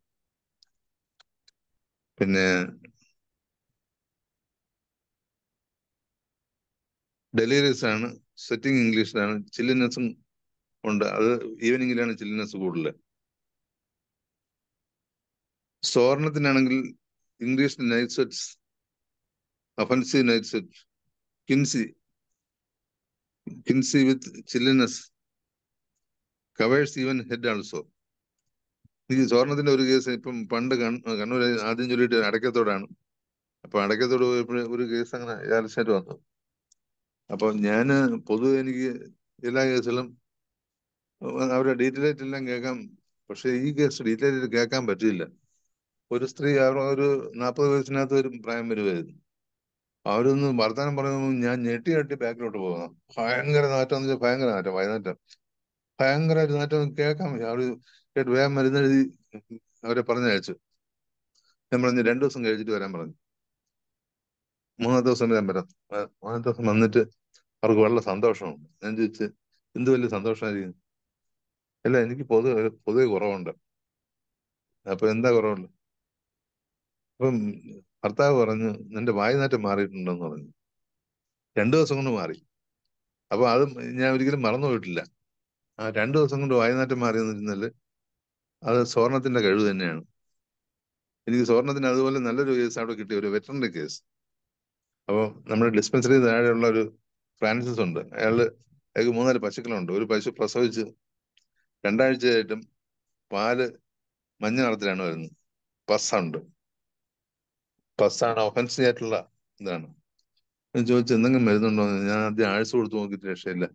Speaker 2: പിന്നെ ഡെലിവറീസ് ആണ് സെറ്റിംഗ് ഇംഗ്ലീഷിലാണ് ചില്ലിനെസ്സും ഉണ്ട് അത് ഈവനിങ്ങിലാണ് ചില്ലിനെസ് കൂടുതൽ സ്വർണത്തിനാണെങ്കിൽ ഇംഗ്ലീഷ് നൈറ്റ് സെറ്റ്സ് അഫൻസി നൈറ്റ് സെറ്റ് കിൻസി Kinsey with chilliness covers even head also. ഈ സ്വർണത്തിന്റെ ഒരു കേസ് ഇപ്പം പണ്ട് കണ്ണൂർ ആദ്യം ചൊല്ലിയിട്ട് അടക്കത്തോടാണ് അപ്പൊ അടക്കത്തോട് പോയപ്പോൾ ഒരു കേസ് അങ്ങനെ യാദൃശ്യമായിട്ട് വന്നു അപ്പൊ ഞാന് പൊതുവെ എനിക്ക് എല്ലാ കേസിലും അവരുടെ ഡീറ്റെയിൽ ആയിട്ട് എല്ലാം കേൾക്കാം പക്ഷെ ഈ കേസ് ഡീറ്റെയിൽ ആയിട്ട് കേൾക്കാൻ പറ്റില്ല ഒരു സ്ത്രീ അവർ ഒരു നാൽപ്പത് വയസ്സിനകത്ത് ഒരു പ്രായം വരുമായിരുന്നു അവരൊന്ന് വർത്തമാനം പറയുന്നു ഞാൻ ഞെട്ടി ഞെട്ടി ബാക്കിലോട്ട് പോകുന്നു ഭയങ്കര നാറ്റം എന്ന് വെച്ചാൽ ഭയങ്കര നാറ്റം വയനാറ്റം ഭയങ്കര ഒരു നാറ്റം കേൾക്കാൻ അവര് കേട്ട് വേഗം മരുന്നെഴുതി അവരെ പറഞ്ഞയച്ചു ഞാൻ പറഞ്ഞു രണ്ടു ദിവസം കഴിച്ചിട്ട് വരാൻ പറഞ്ഞു മൂന്നാമത്തെ ദിവസം വരാൻ വരാം മൂന്നാമത്തെ ദിവസം വന്നിട്ട് അവർക്ക് വളരെ സന്തോഷമുണ്ട് ഞാൻ ചോദിച്ച് എന്ത് വലിയ സന്തോഷമായിരിക്കും അല്ല എനിക്ക് പൊതുവെ പൊതുവെ കുറവുണ്ട് അപ്പൊ എന്താ കുറവുണ്ട് അപ്പം ഭർത്താവ് പറഞ്ഞു നിന്റെ നേറ്റം മാറിയിട്ടുണ്ടെന്ന് പറഞ്ഞു രണ്ടു ദിവസം കൊണ്ട് മാറി അപ്പൊ അത് ഞാൻ ഒരിക്കലും മറന്നു പോയിട്ടില്ല ആ രണ്ടു ദിവസം കൊണ്ട് വായുനാറ്റം മാറി എന്നിരുന്നാൽ അത് സ്വർണത്തിന്റെ കഴിവ് തന്നെയാണ് എനിക്ക് സ്വർണത്തിന് അതുപോലെ നല്ലൊരു കേസ് അവിടെ കിട്ടിയ ഒരു വെറ്ററിന്റെ കേസ് അപ്പോൾ നമ്മുടെ ഡിസ്പെൻസറി താഴെയുള്ള ഒരു ഫ്രാൻസിസ് ഉണ്ട് അയാള് അയാൾക്ക് മൂന്നാല് പശുക്കളുണ്ട് ഒരു പശു പ്രസവിച്ച് രണ്ടാഴ്ചയായിട്ടും പാല് മഞ്ഞ നിറത്തിലാണ് വരുന്നത് പസ്സുണ്ട് പസ്സാണ് ഒഫൻസീവ് ആയിട്ടുള്ള ഇതാണ് ഞാൻ ചോദിച്ചു എന്തെങ്കിലും മരുന്നുണ്ടോ ഞാൻ ആദ്യം ആഴ്ച കൊടുത്തു നോക്കിയിട്ട് രക്ഷയില്ല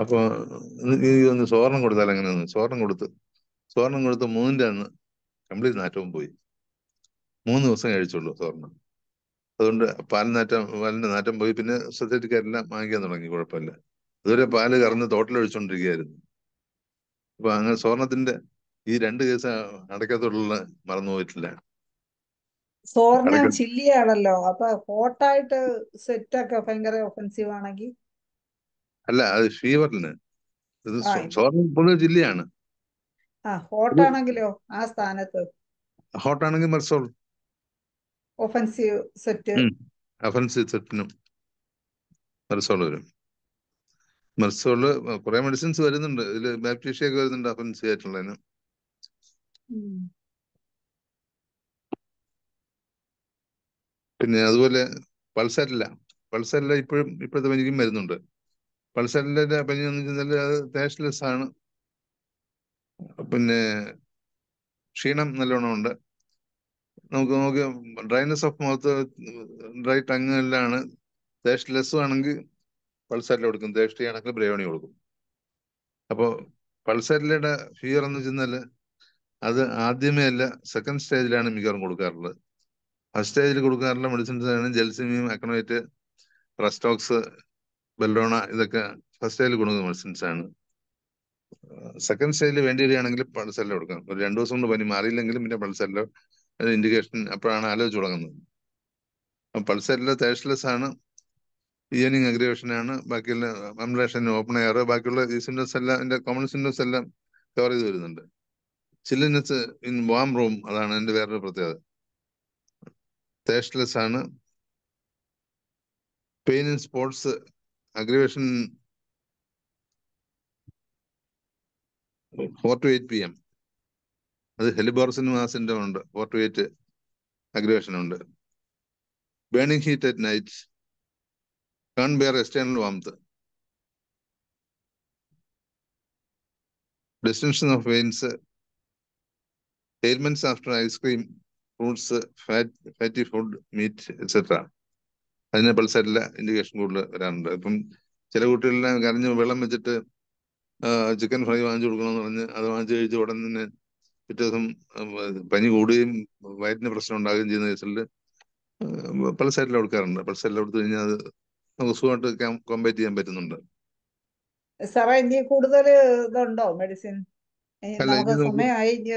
Speaker 2: അപ്പൊ ഒന്ന് സ്വർണം കൊടുത്താൽ എങ്ങനെയാണ് സ്വർണം കൊടുത്ത് സ്വർണം കൊടുത്ത് മൂന്നിന്റെ അന്ന് കംപ്ലീറ്റ് നാറ്റവും പോയി മൂന്ന് ദിവസം കഴിച്ചുള്ളൂ സ്വർണം അതുകൊണ്ട് നാറ്റം പാലിന്റെ നാറ്റം പോയി പിന്നെ സത്യക്കാരെല്ലാം വാങ്ങിക്കാൻ തുടങ്ങി കുഴപ്പമില്ല ഇതുവരെ പാല് കറന്ന് തോട്ടിലൊഴിച്ചുകൊണ്ടിരിക്കുകയായിരുന്നു അപ്പൊ അങ്ങനെ സ്വർണത്തിന്റെ ഈ രണ്ട് കേസ് മറന്നു പോയിട്ടില്ല
Speaker 1: സോറിന ചില്ലിയാണല്ലോ അപ്പൊ ഹോട്ടായിട്ട് ഒക്കെ ഭയങ്കര ഒഫൻസീവ് ആണെങ്കിൽ
Speaker 2: അല്ല അത് ഫീവറിന് ചില്ലിയാണ്
Speaker 1: ആ ഹോട്ടാണെങ്കിലോ ആ സ്ഥാനത്ത്
Speaker 2: ഹോട്ടാണെങ്കിൽ മെർസോൾ
Speaker 1: ഓഫൻസീവ് സെറ്റ്
Speaker 2: ഓഫൻസീവ് സെറ്റിനും മെർസോൾ വരും മെർസോള് കുറെ മെഡിസിൻസ് വരുന്നുണ്ട് ഇതില് ബാപ്റ്റീഷ്യ ഒക്കെ വരുന്നുണ്ട് ഒഫൻസീവ് ആയിട്ടുള്ളതിന് പിന്നെ അതുപോലെ പൾസറില്ല പൾസറില്ല ഇപ്പോഴും ഇപ്പോഴത്തെ പനിക്കും മരുന്നുണ്ട് പൾസറിലെ പനി എന്ന് വെച്ചാൽ അത് ടേസ്റ്റ്ലെസ് ആണ് പിന്നെ ക്ഷീണം നല്ലോണം ഉണ്ട് നമുക്ക് നോക്കി dryness of mouth dry tongue എല്ലാമാണ് ദേഷ്ലെസ്സും ആണെങ്കിൽ പൾസറ്റല കൊടുക്കും ദേഷ്ടി ആണെങ്കിൽ ബ്രയോണി കൊടുക്കും അപ്പോൾ പൾസറ്റലയുടെ ഫിയർ എന്ന് വെച്ചാൽ അത് ആദ്യമേ അല്ല സെക്കൻഡ് സ്റ്റേജിലാണ് മിക്കവാറും കൊടുക്കാറുള്ളത് ഫസ്റ്റ് സ്റ്റേജിൽ കൊടുക്കാറുള്ള ആണ് ജെൽസിമിയും അക്കണോയിറ്റ് പ്രസ്റ്റോക്സ് ബെല്ലോണ ഇതൊക്കെ ഫസ്റ്റ് സ്റ്റേജിൽ കൊടുക്കുന്ന മെഡിസിൻസ് ആണ് സെക്കൻഡ് സ്റ്റേജിൽ വേണ്ടി വരികയാണെങ്കിൽ പൾസെല്ലോ കൊടുക്കാം ഒരു രണ്ടു ദിവസം കൊണ്ട് പനി മാറിയില്ലെങ്കിലും പിന്നെ പൾസെല്ലോ ഇൻഡിക്കേഷൻ അപ്പോഴാണ് ആലോചിച്ച് തുടങ്ങുന്നത് പൾസെല്ലോ തേഷ്ലെസ് ആണ് ഇയനിങ് അഗ്രിവേഷൻ ആണ് ബാക്കിയുള്ള അംബുലേഷൻ ഓപ്പൺ എയർ ബാക്കിയുള്ള ഈ സിംറ്റംസ് എല്ലാം എൻ്റെ കോമൺ സിംറ്റംസ് എല്ലാം കവർ ചെയ്ത് വരുന്നുണ്ട് ചില്ലിനെസ് ഇൻ വാം റൂം അതാണ് എൻ്റെ വേറൊരു പ്രത്യേകത ടേസ്റ്റ്ലെസ് ആണ് pain in spots aggravation four to eight P M അത് ഹെലിബോർസിനും ആ സിൻഡം ഉണ്ട് ഫോർ ടു എയ്റ്റ് അഗ്രിവേഷൻ ഉണ്ട് burning heat at night can bear external warmth distension of veins ailments after ice cream fruits fat fatty food meat etcetera അതിന് പൾസായിട്ടുള്ള indication കൂടുതൽ വരാറുണ്ട് ഇപ്പം ചില കുട്ടികളിലെ കരഞ്ഞ് വെള്ളം വെച്ചിട്ട് ചിക്കൻ ഫ്രൈ വാങ്ങിച്ചു കൊടുക്കണമെന്ന് പറഞ്ഞ് അത് വാങ്ങിച്ചു കഴിച്ച് ഉടൻ തന്നെ പിറ്റേ ദിവസം പനി കൂടുകയും വയറ്റിന് പ്രശ്നം ഉണ്ടാകുകയും ചെയ്യുന്ന കേസിൽ പൾസാറ്റിൽ കൊടുക്കാറുണ്ട് പൾസാറ്റിൽ കൊടുത്തു കഴിഞ്ഞാൽ അത് നമുക്ക് സുഖമായിട്ട് കോമ്പേറ്റ് ചെയ്യാൻ പറ്റുന്നുണ്ട്
Speaker 1: സാറേ ഇനി കൂടുതൽ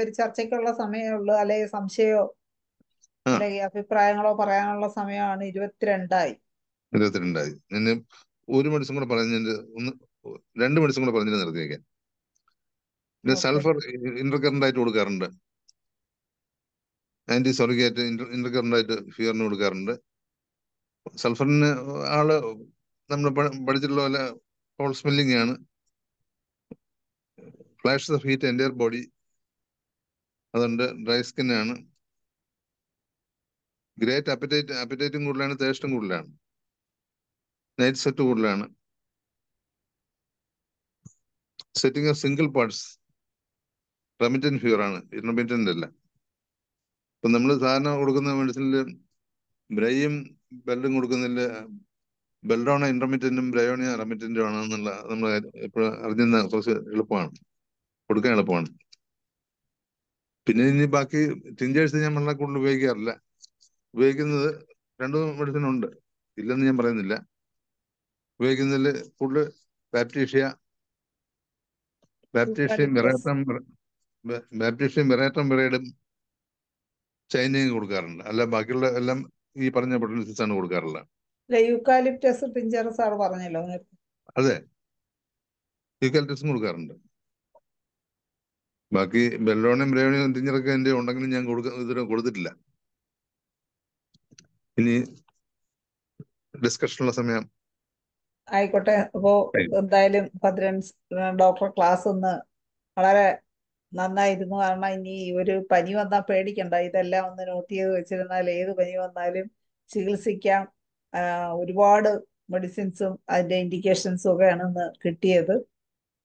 Speaker 1: ഒരു ചർച്ചയ്ക്കുള്ള സമയമേ ഉള്ളൂ അല്ലെങ്കിൽ അല്ലെങ്കിൽ അഭിപ്രായങ്ങളോ പറയാനുള്ള സമയമാണ് ഇരുപത്തിരണ്ടായി
Speaker 2: ഇരുപത്തിരണ്ടായി ഞാൻ ഒരു മണിസം കൂടെ പറഞ്ഞിട്ട് ഒന്ന് രണ്ട് മണിസം കൂടെ പറഞ്ഞിട്ട് നിർത്തി വയ്ക്കാൻ പിന്നെ സൾഫർ ഇന്റർകറന്റ് ആയിട്ട് കൊടുക്കാറുണ്ട് ആന്റി സോറിക്കേറ്റ് ഇന്റർകറന്റ് ആയിട്ട് ഫിയറിന് കൊടുക്കാറുണ്ട് സൾഫറിന് ആള് നമ്മൾ പഠിച്ചിട്ടുള്ള പോലെ ഹോൾ സ്മെല്ലിംഗ് ആണ് ഫ്ലാഷ് ഓഫ് ഹീറ്റ് എൻ്റെ ബോഡി അതുണ്ട് ഡ്രൈ സ്കിൻ ആണ് ഗ്രേറ്റ് അപ്പറ്റൈറ്റ് അപ്പറ്റൈറ്റും കൂടുതലാണ് തേഷ്ടും കൂടുതലാണ് നൈറ്റ് സെറ്റ് കൂടുതലാണ് sweating of single parts remittent fever ആണ് ഇൻറർമീറ്റന്റ് അല്ല ഇപ്പൊ നമ്മൾ സാധാരണ കൊടുക്കുന്ന മെഡിസിനിൽ ബ്രൈയും ബെൽഡും കൊടുക്കുന്നില്ല ബെൽഡോണ ഇന്റർമീറ്റന്റും ബ്രയോണിയ റെമിറ്റന്റും ആണെന്നുള്ള നമ്മൾ എപ്പോഴും അറിഞ്ഞിരുന്ന കുറച്ച് എളുപ്പമാണ് കൊടുക്കാൻ എളുപ്പമാണ് പിന്നെ ഇനി ബാക്കി ടിഞ്ചേഴ്സ് ഞാൻ വളരെ കൂടുതൽ ഉപയോഗിക്കാറില്ല ഉപയോഗിക്കുന്നത് രണ്ട് മെഡിസിൻ ഉണ്ട് ഇല്ലെന്ന് ഞാൻ പറയുന്നില്ല ഉപയോഗിക്കുന്നതിൽ കൂടുതൽ ബാപ്റ്റീഷ്യ ബാപ്റ്റീഷ്യയും മിറാറ്റം ബാപ്റ്റീഷ്യയും മിറാറ്റം വിറയിടും ചൈനയും കൊടുക്കാറുണ്ട് അല്ല ബാക്കിയുള്ള എല്ലാം ഈ പറഞ്ഞ പൊട്ടൻസിസ് ആണ് കൊടുക്കാറുള്ളത്
Speaker 1: യൂക്കാലിപ്റ്റസ് പറഞ്ഞല്ലോ
Speaker 2: അതെ യൂക്കാലിപ്റ്റസും കൊടുക്കാറുണ്ട് ബാക്കി ബെല്ലോണും ബ്രേവണിയും തിഞ്ഞറൊക്കെ എൻ്റെ ഉണ്ടെങ്കിലും ഞാൻ കൊടുക്ക ഇതുവരെ കൊടുത്തിട്ടില്ല ഇനി ഡിസ്കഷനുള്ള സമയം
Speaker 1: ആയിക്കോട്ടെ അപ്പോ എന്തായാലും ഭദ്രൻസ് ഡോക്ടർ ക്ലാസ് ഒന്ന് വളരെ നന്നായിരുന്നു കാരണം ഇനി ഒരു പനി വന്നാൽ പേടിക്കണ്ട ഇതെല്ലാം ഒന്ന് നോട്ട് ചെയ്ത് വെച്ചിരുന്നാൽ ഏത് പനി വന്നാലും ചികിത്സിക്കാം ഒരുപാട് മെഡിസിൻസും അതിന്റെ ഇൻഡിക്കേഷൻസും ഒക്കെയാണ് ഇന്ന് കിട്ടിയത്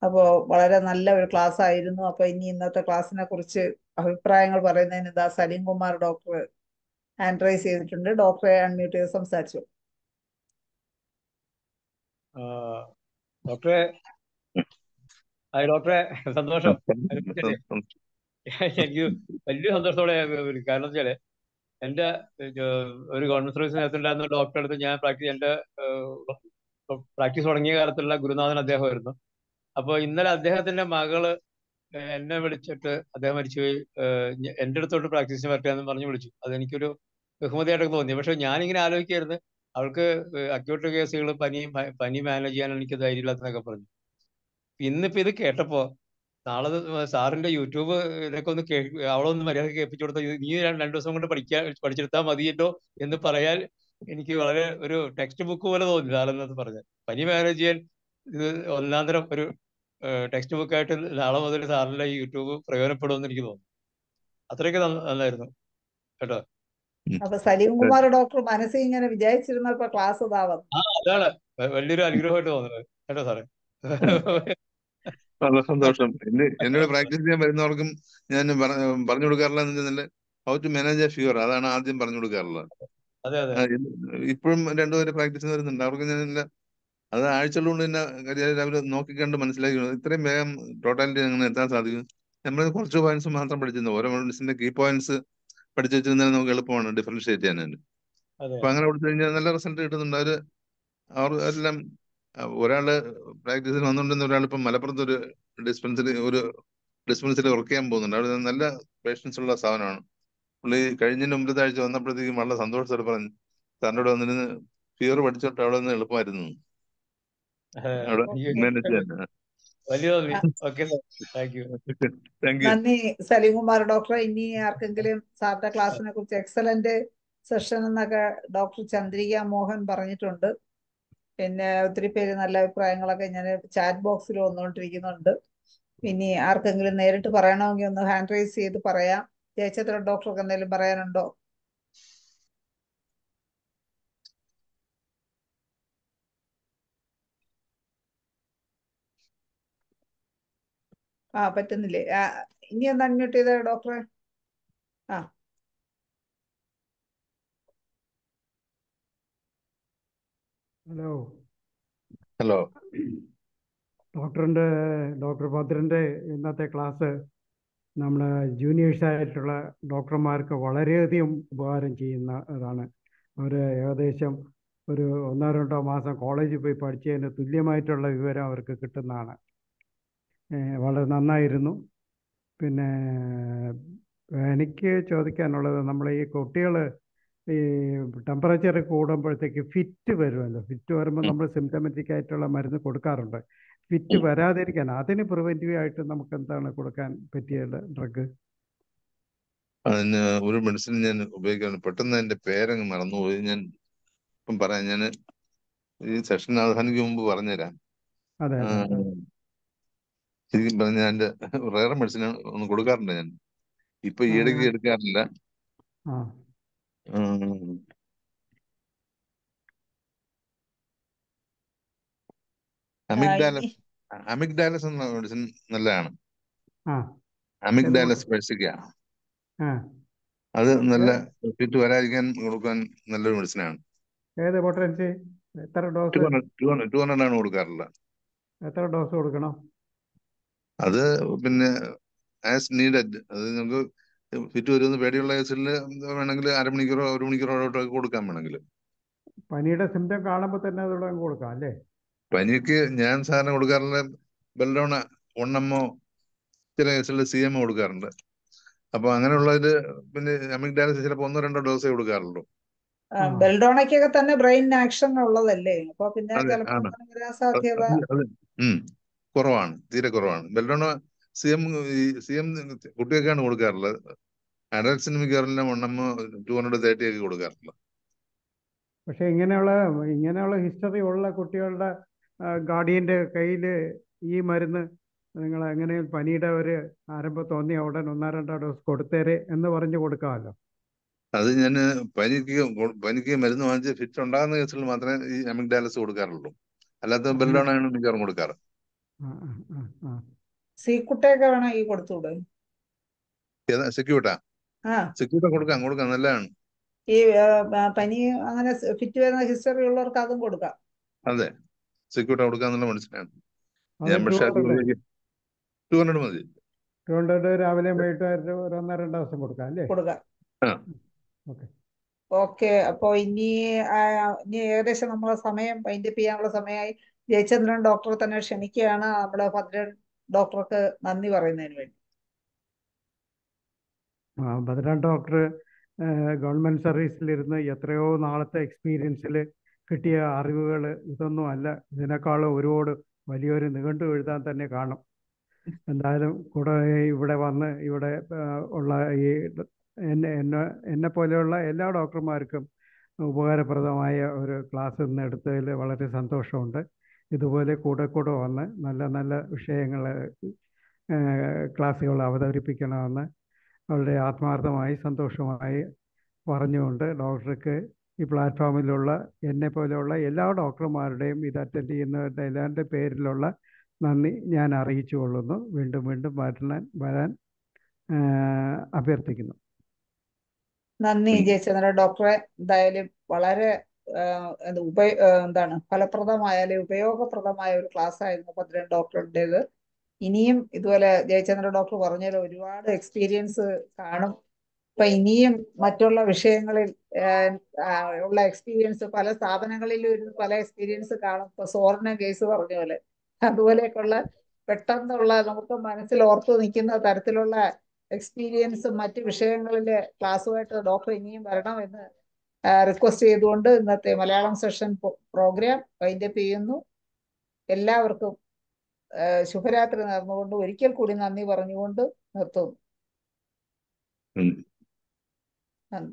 Speaker 1: അപ്പോൾ വളരെ നല്ല ഒരു ക്ലാസ് ആയിരുന്നു അപ്പോൾ ഇനി ഇന്നത്തെ ക്ലാസ്സിനെ കുറിച്ച് അഭിപ്രായങ്ങൾ പറയുന്നതിന് ഇതാ സലീം കുമാർ ഡോക്ടർ ഹാൻഡ്രൈസ് ചെയ്തിട്ടുണ്ട് ഡോക്ടറെ അൺമ്യൂട്ട് ചെയ്ത് സംസാരിച്ചു
Speaker 3: ഡോക്ടറെ ഹായ് ഡോക്ടറെ സന്തോഷം എനിക്ക് വലിയ സന്തോഷത്തോടെ കാരണം വെച്ചാല് എന്റെ ഒരു ഗവൺമെന്റ് സർവീസ് നേരത്തുണ്ടായിരുന്ന ഡോക്ടറെ അടുത്ത് ഞാൻ പ്രാക്ടീസ് എന്റെ പ്രാക്ടീസ് തുടങ്ങിയ കാലത്തുള്ള ഗുരുനാഥൻ അദ്ദേഹമായിരുന്നു അപ്പോൾ ഇന്നലെ അദ്ദേഹത്തിന്റെ മകള് എന്നെ വിളിച്ചിട്ട് അദ്ദേഹം മരിച്ചുപോയി എൻ്റെ അടുത്തോട്ട് പ്രാക്ടീസിന് പറ്റുക എന്ന് പറഞ്ഞ് വിളിച്ചു അതെനിക്കൊരു ബഹുമതിയായിട്ടൊക്കെ തോന്നി പക്ഷെ ഞാനിങ്ങനെ ആലോചിക്കായിരുന്നു അവൾക്ക് അക്യൂട്ട് കേസുകൾ പനി പനി മാനേജ് ചെയ്യാൻ എനിക്ക് ധൈര്യമില്ലാത്തതൊക്കെ പറഞ്ഞു ഇന്നിപ്പോ ഇത് കേട്ടപ്പോ നാളെ സാറിന്റെ യൂട്യൂബ് ഇതൊക്കെ ഒന്ന് കേ അവളൊന്ന് മര്യാദ കേൾപ്പിച്ചു കൊടുത്താൽ നീ രണ്ടു ദിവസം കൊണ്ട് പഠിക്കാൻ പഠിച്ചെടുത്താൽ മതിയല്ലോ എന്ന് പറയാൻ എനിക്ക് വളരെ ഒരു ടെക്സ്റ്റ് ബുക്ക് പോലെ തോന്നി സാറെന്നത് പറഞ്ഞു പനി മാനേജ് ചെയ്യാൻ ഇത് ഒന്നാം തരം ഒരു ടെക്സ്റ്റ് ബുക്കായിട്ട് നാളെ മുതൽ സാറിന്റെ യൂട്യൂബ് പ്രയോജനപ്പെടുമെന്ന് എനിക്ക് തോന്നുന്നു അത്രയൊക്കെ നന്നായിരുന്നു കേട്ടോ
Speaker 1: അപ്പൊ സലീം കുമാർ ഡോക്ടർ മനസ്സിൽ ഇങ്ങനെ വിചാരിച്ചിരുന്നപ്പോ ക്ലാസ് ഇതാവും
Speaker 3: അതാണ് വലിയൊരു അനുഗ്രഹമായിട്ട് തോന്നുന്നു കേട്ടോ സാറേ
Speaker 2: വളരെ സന്തോഷം എന്റെ എന്നോട് പ്രാക്ടീസ് ചെയ്യാൻ വരുന്നവർക്കും ഞാൻ പറഞ്ഞു കൊടുക്കാറില്ല എന്ന് വെച്ചാൽ how to manage a fever അതാണ് ആദ്യം പറഞ്ഞു കൊടുക്കാറുള്ളത് ഇപ്പോഴും രണ്ടുപേരെ പ്രാക്ടീസ് വരുന്നുണ്ട് അവർക്ക് ഞാൻ അത് ആഴ്ചകളുകൊണ്ട് തന്നെ രാവിലെ നോക്കിക്കണ്ട് മനസ്സിലാക്കി ഇത്രയും വേഗം ടോട്ടാലിറ്റി അങ്ങനെ എത്താൻ സാധിക്കും നമ്മൾ കുറച്ച് പോയിന്റ്സ് മാത്രം പഠിച്ചിരുന്നു ഓരോ മനുഷ്യന്റെ കീ പോയിന്റ്സ് പഠിച്ചു വെച്ചിരുന്നാലും നമുക്ക് എളുപ്പമാണ് ഡിഫറൻഷിയേറ്റ് ചെയ്യാനായിട്ട് അപ്പൊ അങ്ങനെ കൊടുത്തു കഴിഞ്ഞാൽ നല്ല റിസൾട്ട് കിട്ടുന്നുണ്ട് അവര് അവർ എല്ലാം ഒരാള് പ്രാക്ടീസിൽ വന്നുകൊണ്ടിരുന്ന ഒരാൾ ഇപ്പം മലപ്പുറത്ത് ഒരു ഡിസ്പെൻസറി ഒരു ഡിസ്പെൻസറി വർക്ക് ചെയ്യാൻ പോകുന്നുണ്ട് അവിടെ നല്ല പേഷ്യൻസ് ഉള്ള സാധനമാണ് പുള്ളി കഴിഞ്ഞ മുമ്പത്തെ ആഴ്ച വന്നപ്പോഴത്തേക്കും വളരെ സന്തോഷത്തോടെ പറഞ്ഞു സാറിനോട് വന്നിരുന്ന് ഫിയർ പഠിച്ചോട്ട് അവിടെ നിന്ന് എളുപ്പമായിരുന്നു
Speaker 1: അവിടെ മാനേജ് ചെയ്യാൻ നന്ദി സലീംകുമാർ ഡോക്ടർ ഇനി ആർക്കെങ്കിലും സാറിന്റെ ക്ലാസ്സിനെ കുറിച്ച് എക്സലന്റ് സെഷൻ എന്നൊക്കെ ഡോക്ടർ ചന്ദ്രിക മോഹൻ പറഞ്ഞിട്ടുണ്ട് പിന്നെ ഒത്തിരി പേര് നല്ല അഭിപ്രായങ്ങളൊക്കെ ഞാൻ ചാറ്റ് ബോക്സിൽ വന്നുകൊണ്ടിരിക്കുന്നുണ്ട് ഇനി ആർക്കെങ്കിലും നേരിട്ട് പറയണമെങ്കിൽ ഒന്ന് ഹാൻഡ് റൈസ് ചെയ്ത് പറയാം ജയചന്ദ്രൻ ഡോക്ടർക്ക് എന്തെങ്കിലും പറയാനുണ്ടോ ആ പറ്റുന്നില്ലേ ഇനി ഒന്ന് അൺമ്യൂട്ട് ചെയ്ത ഡോക്ടറെ ആ
Speaker 3: ഹലോ ഹലോ ഡോക്ടറിന്റെ ഡോക്ടർ ഭദ്രന്റെ ഇന്നത്തെ ക്ലാസ് നമ്മൾ ജൂനിയേഴ്സ് ആയിട്ടുള്ള ഡോക്ടർമാർക്ക് വളരെയധികം ഉപകാരം ചെയ്യുന്ന ഇതാണ് അവർ ഏകദേശം ഒരു ഒന്നോ രണ്ടോ മാസം കോളേജിൽ പോയി പഠിച്ചതിന് തുല്യമായിട്ടുള്ള വിവരം അവർക്ക് കിട്ടുന്നതാണ് വളരെ നന്നായിരുന്നു പിന്നെ എനിക്ക് ചോദിക്കാനുള്ളത് നമ്മൾ ഈ കുട്ടികൾ ഈ ടെമ്പറേച്ചർ കൂടുമ്പോഴത്തേക്ക് ഫിറ്റ് വരുമല്ലോ ഫിറ്റ് വരുമ്പോൾ നമ്മൾ സിംറ്റമാറ്റിക് ആയിട്ടുള്ള മരുന്ന് കൊടുക്കാറുണ്ട് ഫിറ്റ് വരാതിരിക്കാൻ അതിന് പ്രിവെന്റീവ് ആയിട്ട് നമുക്ക് എന്താണ് കൊടുക്കാൻ പറ്റിയ ഡ്രഗ്
Speaker 2: അതിന് ഒരു മെഡിസിൻ ഞാൻ ഉപയോഗിക്കാണ് പെട്ടെന്ന് എൻ്റെ പേരങ്ങ് മറന്നുപോയി ഞാൻ ഇപ്പം പറയാം ഞാൻ ഈ സെഷൻ അവസാനിക്കും മുമ്പ് പറഞ്ഞുതരാം ശരിക്കും പറഞ്ഞ എന്റെ റയർ മെഡിസിൻ ഒന്നും കൊടുക്കാറുണ്ട് ഞാൻ ഇപ്പൊ ഈയിടയ്ക്ക് എടുക്കാറില്ല അമിഗ്ഡാലസ് അമിഗ്ഡാലസ് എന്ന മെഡിസിൻ നല്ലതാണ് അമിഗ്ഡാലസ് പേഴ്സിക്ക അത് നല്ല ഫിറ്റ് വരാതിരിക്കാൻ കൊടുക്കാൻ നല്ലൊരു മെഡിസിനാണ്
Speaker 3: ഏത് ബോട്ടിൽ എത്ര ഡോസ്
Speaker 2: ടു ഹൺഡ്രഡ് ആണ് കൊടുക്കാറുള്ളത്
Speaker 3: എത്ര ഡോസ് കൊടുക്കണം
Speaker 2: അത് പിന്നെ ആസ് നീഡഡ് അത് നമുക്ക് ഫിറ്റ് വരുമെന്ന് പേടിയുള്ള കേസിൽ വേണമെങ്കിൽ അരമണിക്കൂറോ ഒരു മണിക്കൂറോ ഇടവിട്ടൊക്കെ കൊടുക്കാൻ വേണമെങ്കിൽ
Speaker 3: പനിയുടെ സിംറ്റം കാണുമ്പോൾ തന്നെ അതുള്ള കൊടുക്കാം അല്ലേ
Speaker 2: പനിക്ക് ഞാൻ സാധാരണ കൊടുക്കാറുള്ള ബെൽഡോണ ഒണ്ണമ്മോ ചില കേസുകളിൽ സി എം കൊടുക്കാറുണ്ട് അപ്പൊ അങ്ങനെയുള്ളതിൽ പിന്നെ അമിക് ഡയാലിസിസ് ചിലപ്പോ ഒന്നോ രണ്ടോ ഡോസേ കൊടുക്കാറുള്ളൂ
Speaker 1: ബെൽഡോണയ്ക്കൊക്കെ തന്നെ ബ്രെയിൻ ആക്ഷൻ ഉള്ളതല്ലേ അപ്പൊ പിന്നെ ചിലപ്പോൾ സാധ്യത
Speaker 2: കുറവാണ് തീരെ കുറവാണ് belladonna C M C M കുട്ടിയൊക്കെയാണ് കൊടുക്കാറുള്ളത് അഡൽറ്റ് മിക്കവാറെല്ലാം നമ്മ ടു ഹൺഡ്രഡ് തേർട്ടി ഒക്കെ കൊടുക്കാറുള്ളത്
Speaker 3: പക്ഷെ ഇങ്ങനെയുള്ള ഇങ്ങനെയുള്ള ഹിസ്റ്ററി ഉള്ള കുട്ടികളുടെ ഗാർഡിയന്റെ കയ്യിൽ ഈ മരുന്ന് നിങ്ങൾ എങ്ങനെ പനിയുടെ ഒരു ആരംഭം തോന്നിയ ഉടൻ ഒന്നോ രണ്ടോ ഡോസ് കൊടുത്തേരെ എന്ന് പറഞ്ഞു കൊടുക്കാമല്ലോ
Speaker 2: അത് ഞാൻ പനിക്ക് പനിക്ക് മരുന്ന് വാങ്ങിച്ച് ഫിറ്റ് ഉണ്ടാകുന്ന കേസുകൾ മാത്രമേ ഈ അമിഗ്ഡാലസ് കൊടുക്കാറുള്ളൂ അല്ലാത്ത ബെൽഡോണാണ് മിക്കവാറും കൊടുക്കാറ്
Speaker 1: കൊടുക്കാം
Speaker 2: കൊടുക്കാം നല്ലതാണ്
Speaker 1: ഈ പനി അങ്ങനെ ഫിറ്റ് വരുന്ന ഹിസ്റ്ററി ഉള്ളവർക്ക് അതും കൊടുക്കാം
Speaker 2: അതെ സെക്യൂട്ട കൊടുക്കാന്നുള്ള മനസ്സിലാണ് ഞാൻ മതി
Speaker 1: രാവിലെ രണ്ട്
Speaker 3: കൊടുക്കാം അല്ലേ കൊടുക്കാം
Speaker 1: ഓക്കെ ഓക്കെ അപ്പോ ഇനി ഇനി ഏകദേശം നമ്മളെ സമയം വൈൻഡപ്പ് ചെയ്യാനുള്ള സമയമായി ജയചന്ദ്രൻ ഡോക്ടറെ തന്നെ ക്ഷണിക്കുകയാണ് നമ്മുടെ ഭദ്രൻ ഡോക്ടർക്ക് നന്ദി പറയുന്നതിന് വേണ്ടി
Speaker 3: ഭദ്രൻ ഡോക്ടർ ഗവൺമെന്റ് സർവീസിലിരുന്ന് എത്രയോ നാളത്തെ എക്സ്പീരിയൻസിൽ കിട്ടിയ അറിവുകൾ ഇതൊന്നും അല്ല ഇതിനേക്കാളും ഒരുപാട് വലിയൊരു നിഘണ്ടു എഴുതാൻ തന്നെ കാണും എന്തായാലും കൂടെ ഇവിടെ വന്ന് ഇവിടെ ഉള്ള ഈ എന്നെ എന്നെ എന്നെ പോലെയുള്ള എല്ലാ ഡോക്ടർമാർക്കും ഉപകാരപ്രദമായ ഒരു ക്ലാസ് ഇന്ന് എടുത്തതിൽ വളരെ സന്തോഷമുണ്ട് ഇതുപോലെ കൂടെ കൂടെ വന്ന് നല്ല നല്ല വിഷയങ്ങൾ ക്ലാസ്സുകൾ അവതരിപ്പിക്കണമെന്ന് വളരെ ആത്മാർത്ഥമായി സന്തോഷമായി പറഞ്ഞുകൊണ്ട് ഡോക്ടർക്ക് ഈ പ്ലാറ്റ്ഫോമിലുള്ള എന്നെ പോലെയുള്ള എല്ലാ ഡോക്ടർമാരുടെയും ഇത് അറ്റൻഡ് ചെയ്യുന്നവരുടെ എല്ലാവരുടെ പേരിലുള്ള നന്ദി ഞാൻ അറിയിച്ചു കൊള്ളുന്നു വീണ്ടും വീണ്ടും വരാൻ വരാൻ അഭ്യർത്ഥിക്കുന്നു
Speaker 1: നന്ദി ജയചന്ദ്ര ഡോക്ടറെ എന്തായാലും വളരെ ഉപയോ എന്താണ് ഫലപ്രദമായ ഉപയോഗപ്രദമായ ഒരു ക്ലാസ് ആയിരുന്നു ഭദ്രൻ ഡോക്ടറുടേത് ഇനിയും ഇതുപോലെ ജയചന്ദ്ര ഡോക്ടർ പറഞ്ഞാൽ ഒരുപാട് എക്സ്പീരിയൻസ് കാണും ഇപ്പൊ ഇനിയും മറ്റുള്ള വിഷയങ്ങളിൽ ഉള്ള എക്സ്പീരിയൻസ് പല സ്ഥാപനങ്ങളിലും ഇരുന്ന് പല എക്സ്പീരിയൻസ് കാണും ഇപ്പൊ സോറിന കേസ് പറഞ്ഞ പോലെ
Speaker 3: അതുപോലെയൊക്കെയുള്ള
Speaker 1: പെട്ടെന്നുള്ള നമുക്ക് മനസ്സിൽ ഓർത്തു നിൽക്കുന്ന തരത്തിലുള്ള എക്സ്പീരിയൻസും മറ്റ് വിഷയങ്ങളിലെ ക്ലാസ്സുമായിട്ട് ഡോക്ടർ ഇനിയും വരണം എന്ന് റിക്വസ്റ്റ് ചെയ്തുകൊണ്ട് ഇന്നത്തെ മലയാളം സെഷൻ പ്രോഗ്രാം വൈൻഡപ്പ് ചെയ്യുന്നു എല്ലാവർക്കും ശുഭരാത്രി നേർന്നുകൊണ്ട് ഒരിക്കൽ കൂടി നന്ദി പറഞ്ഞുകൊണ്ട് നിർത്തുന്നു നന്ദി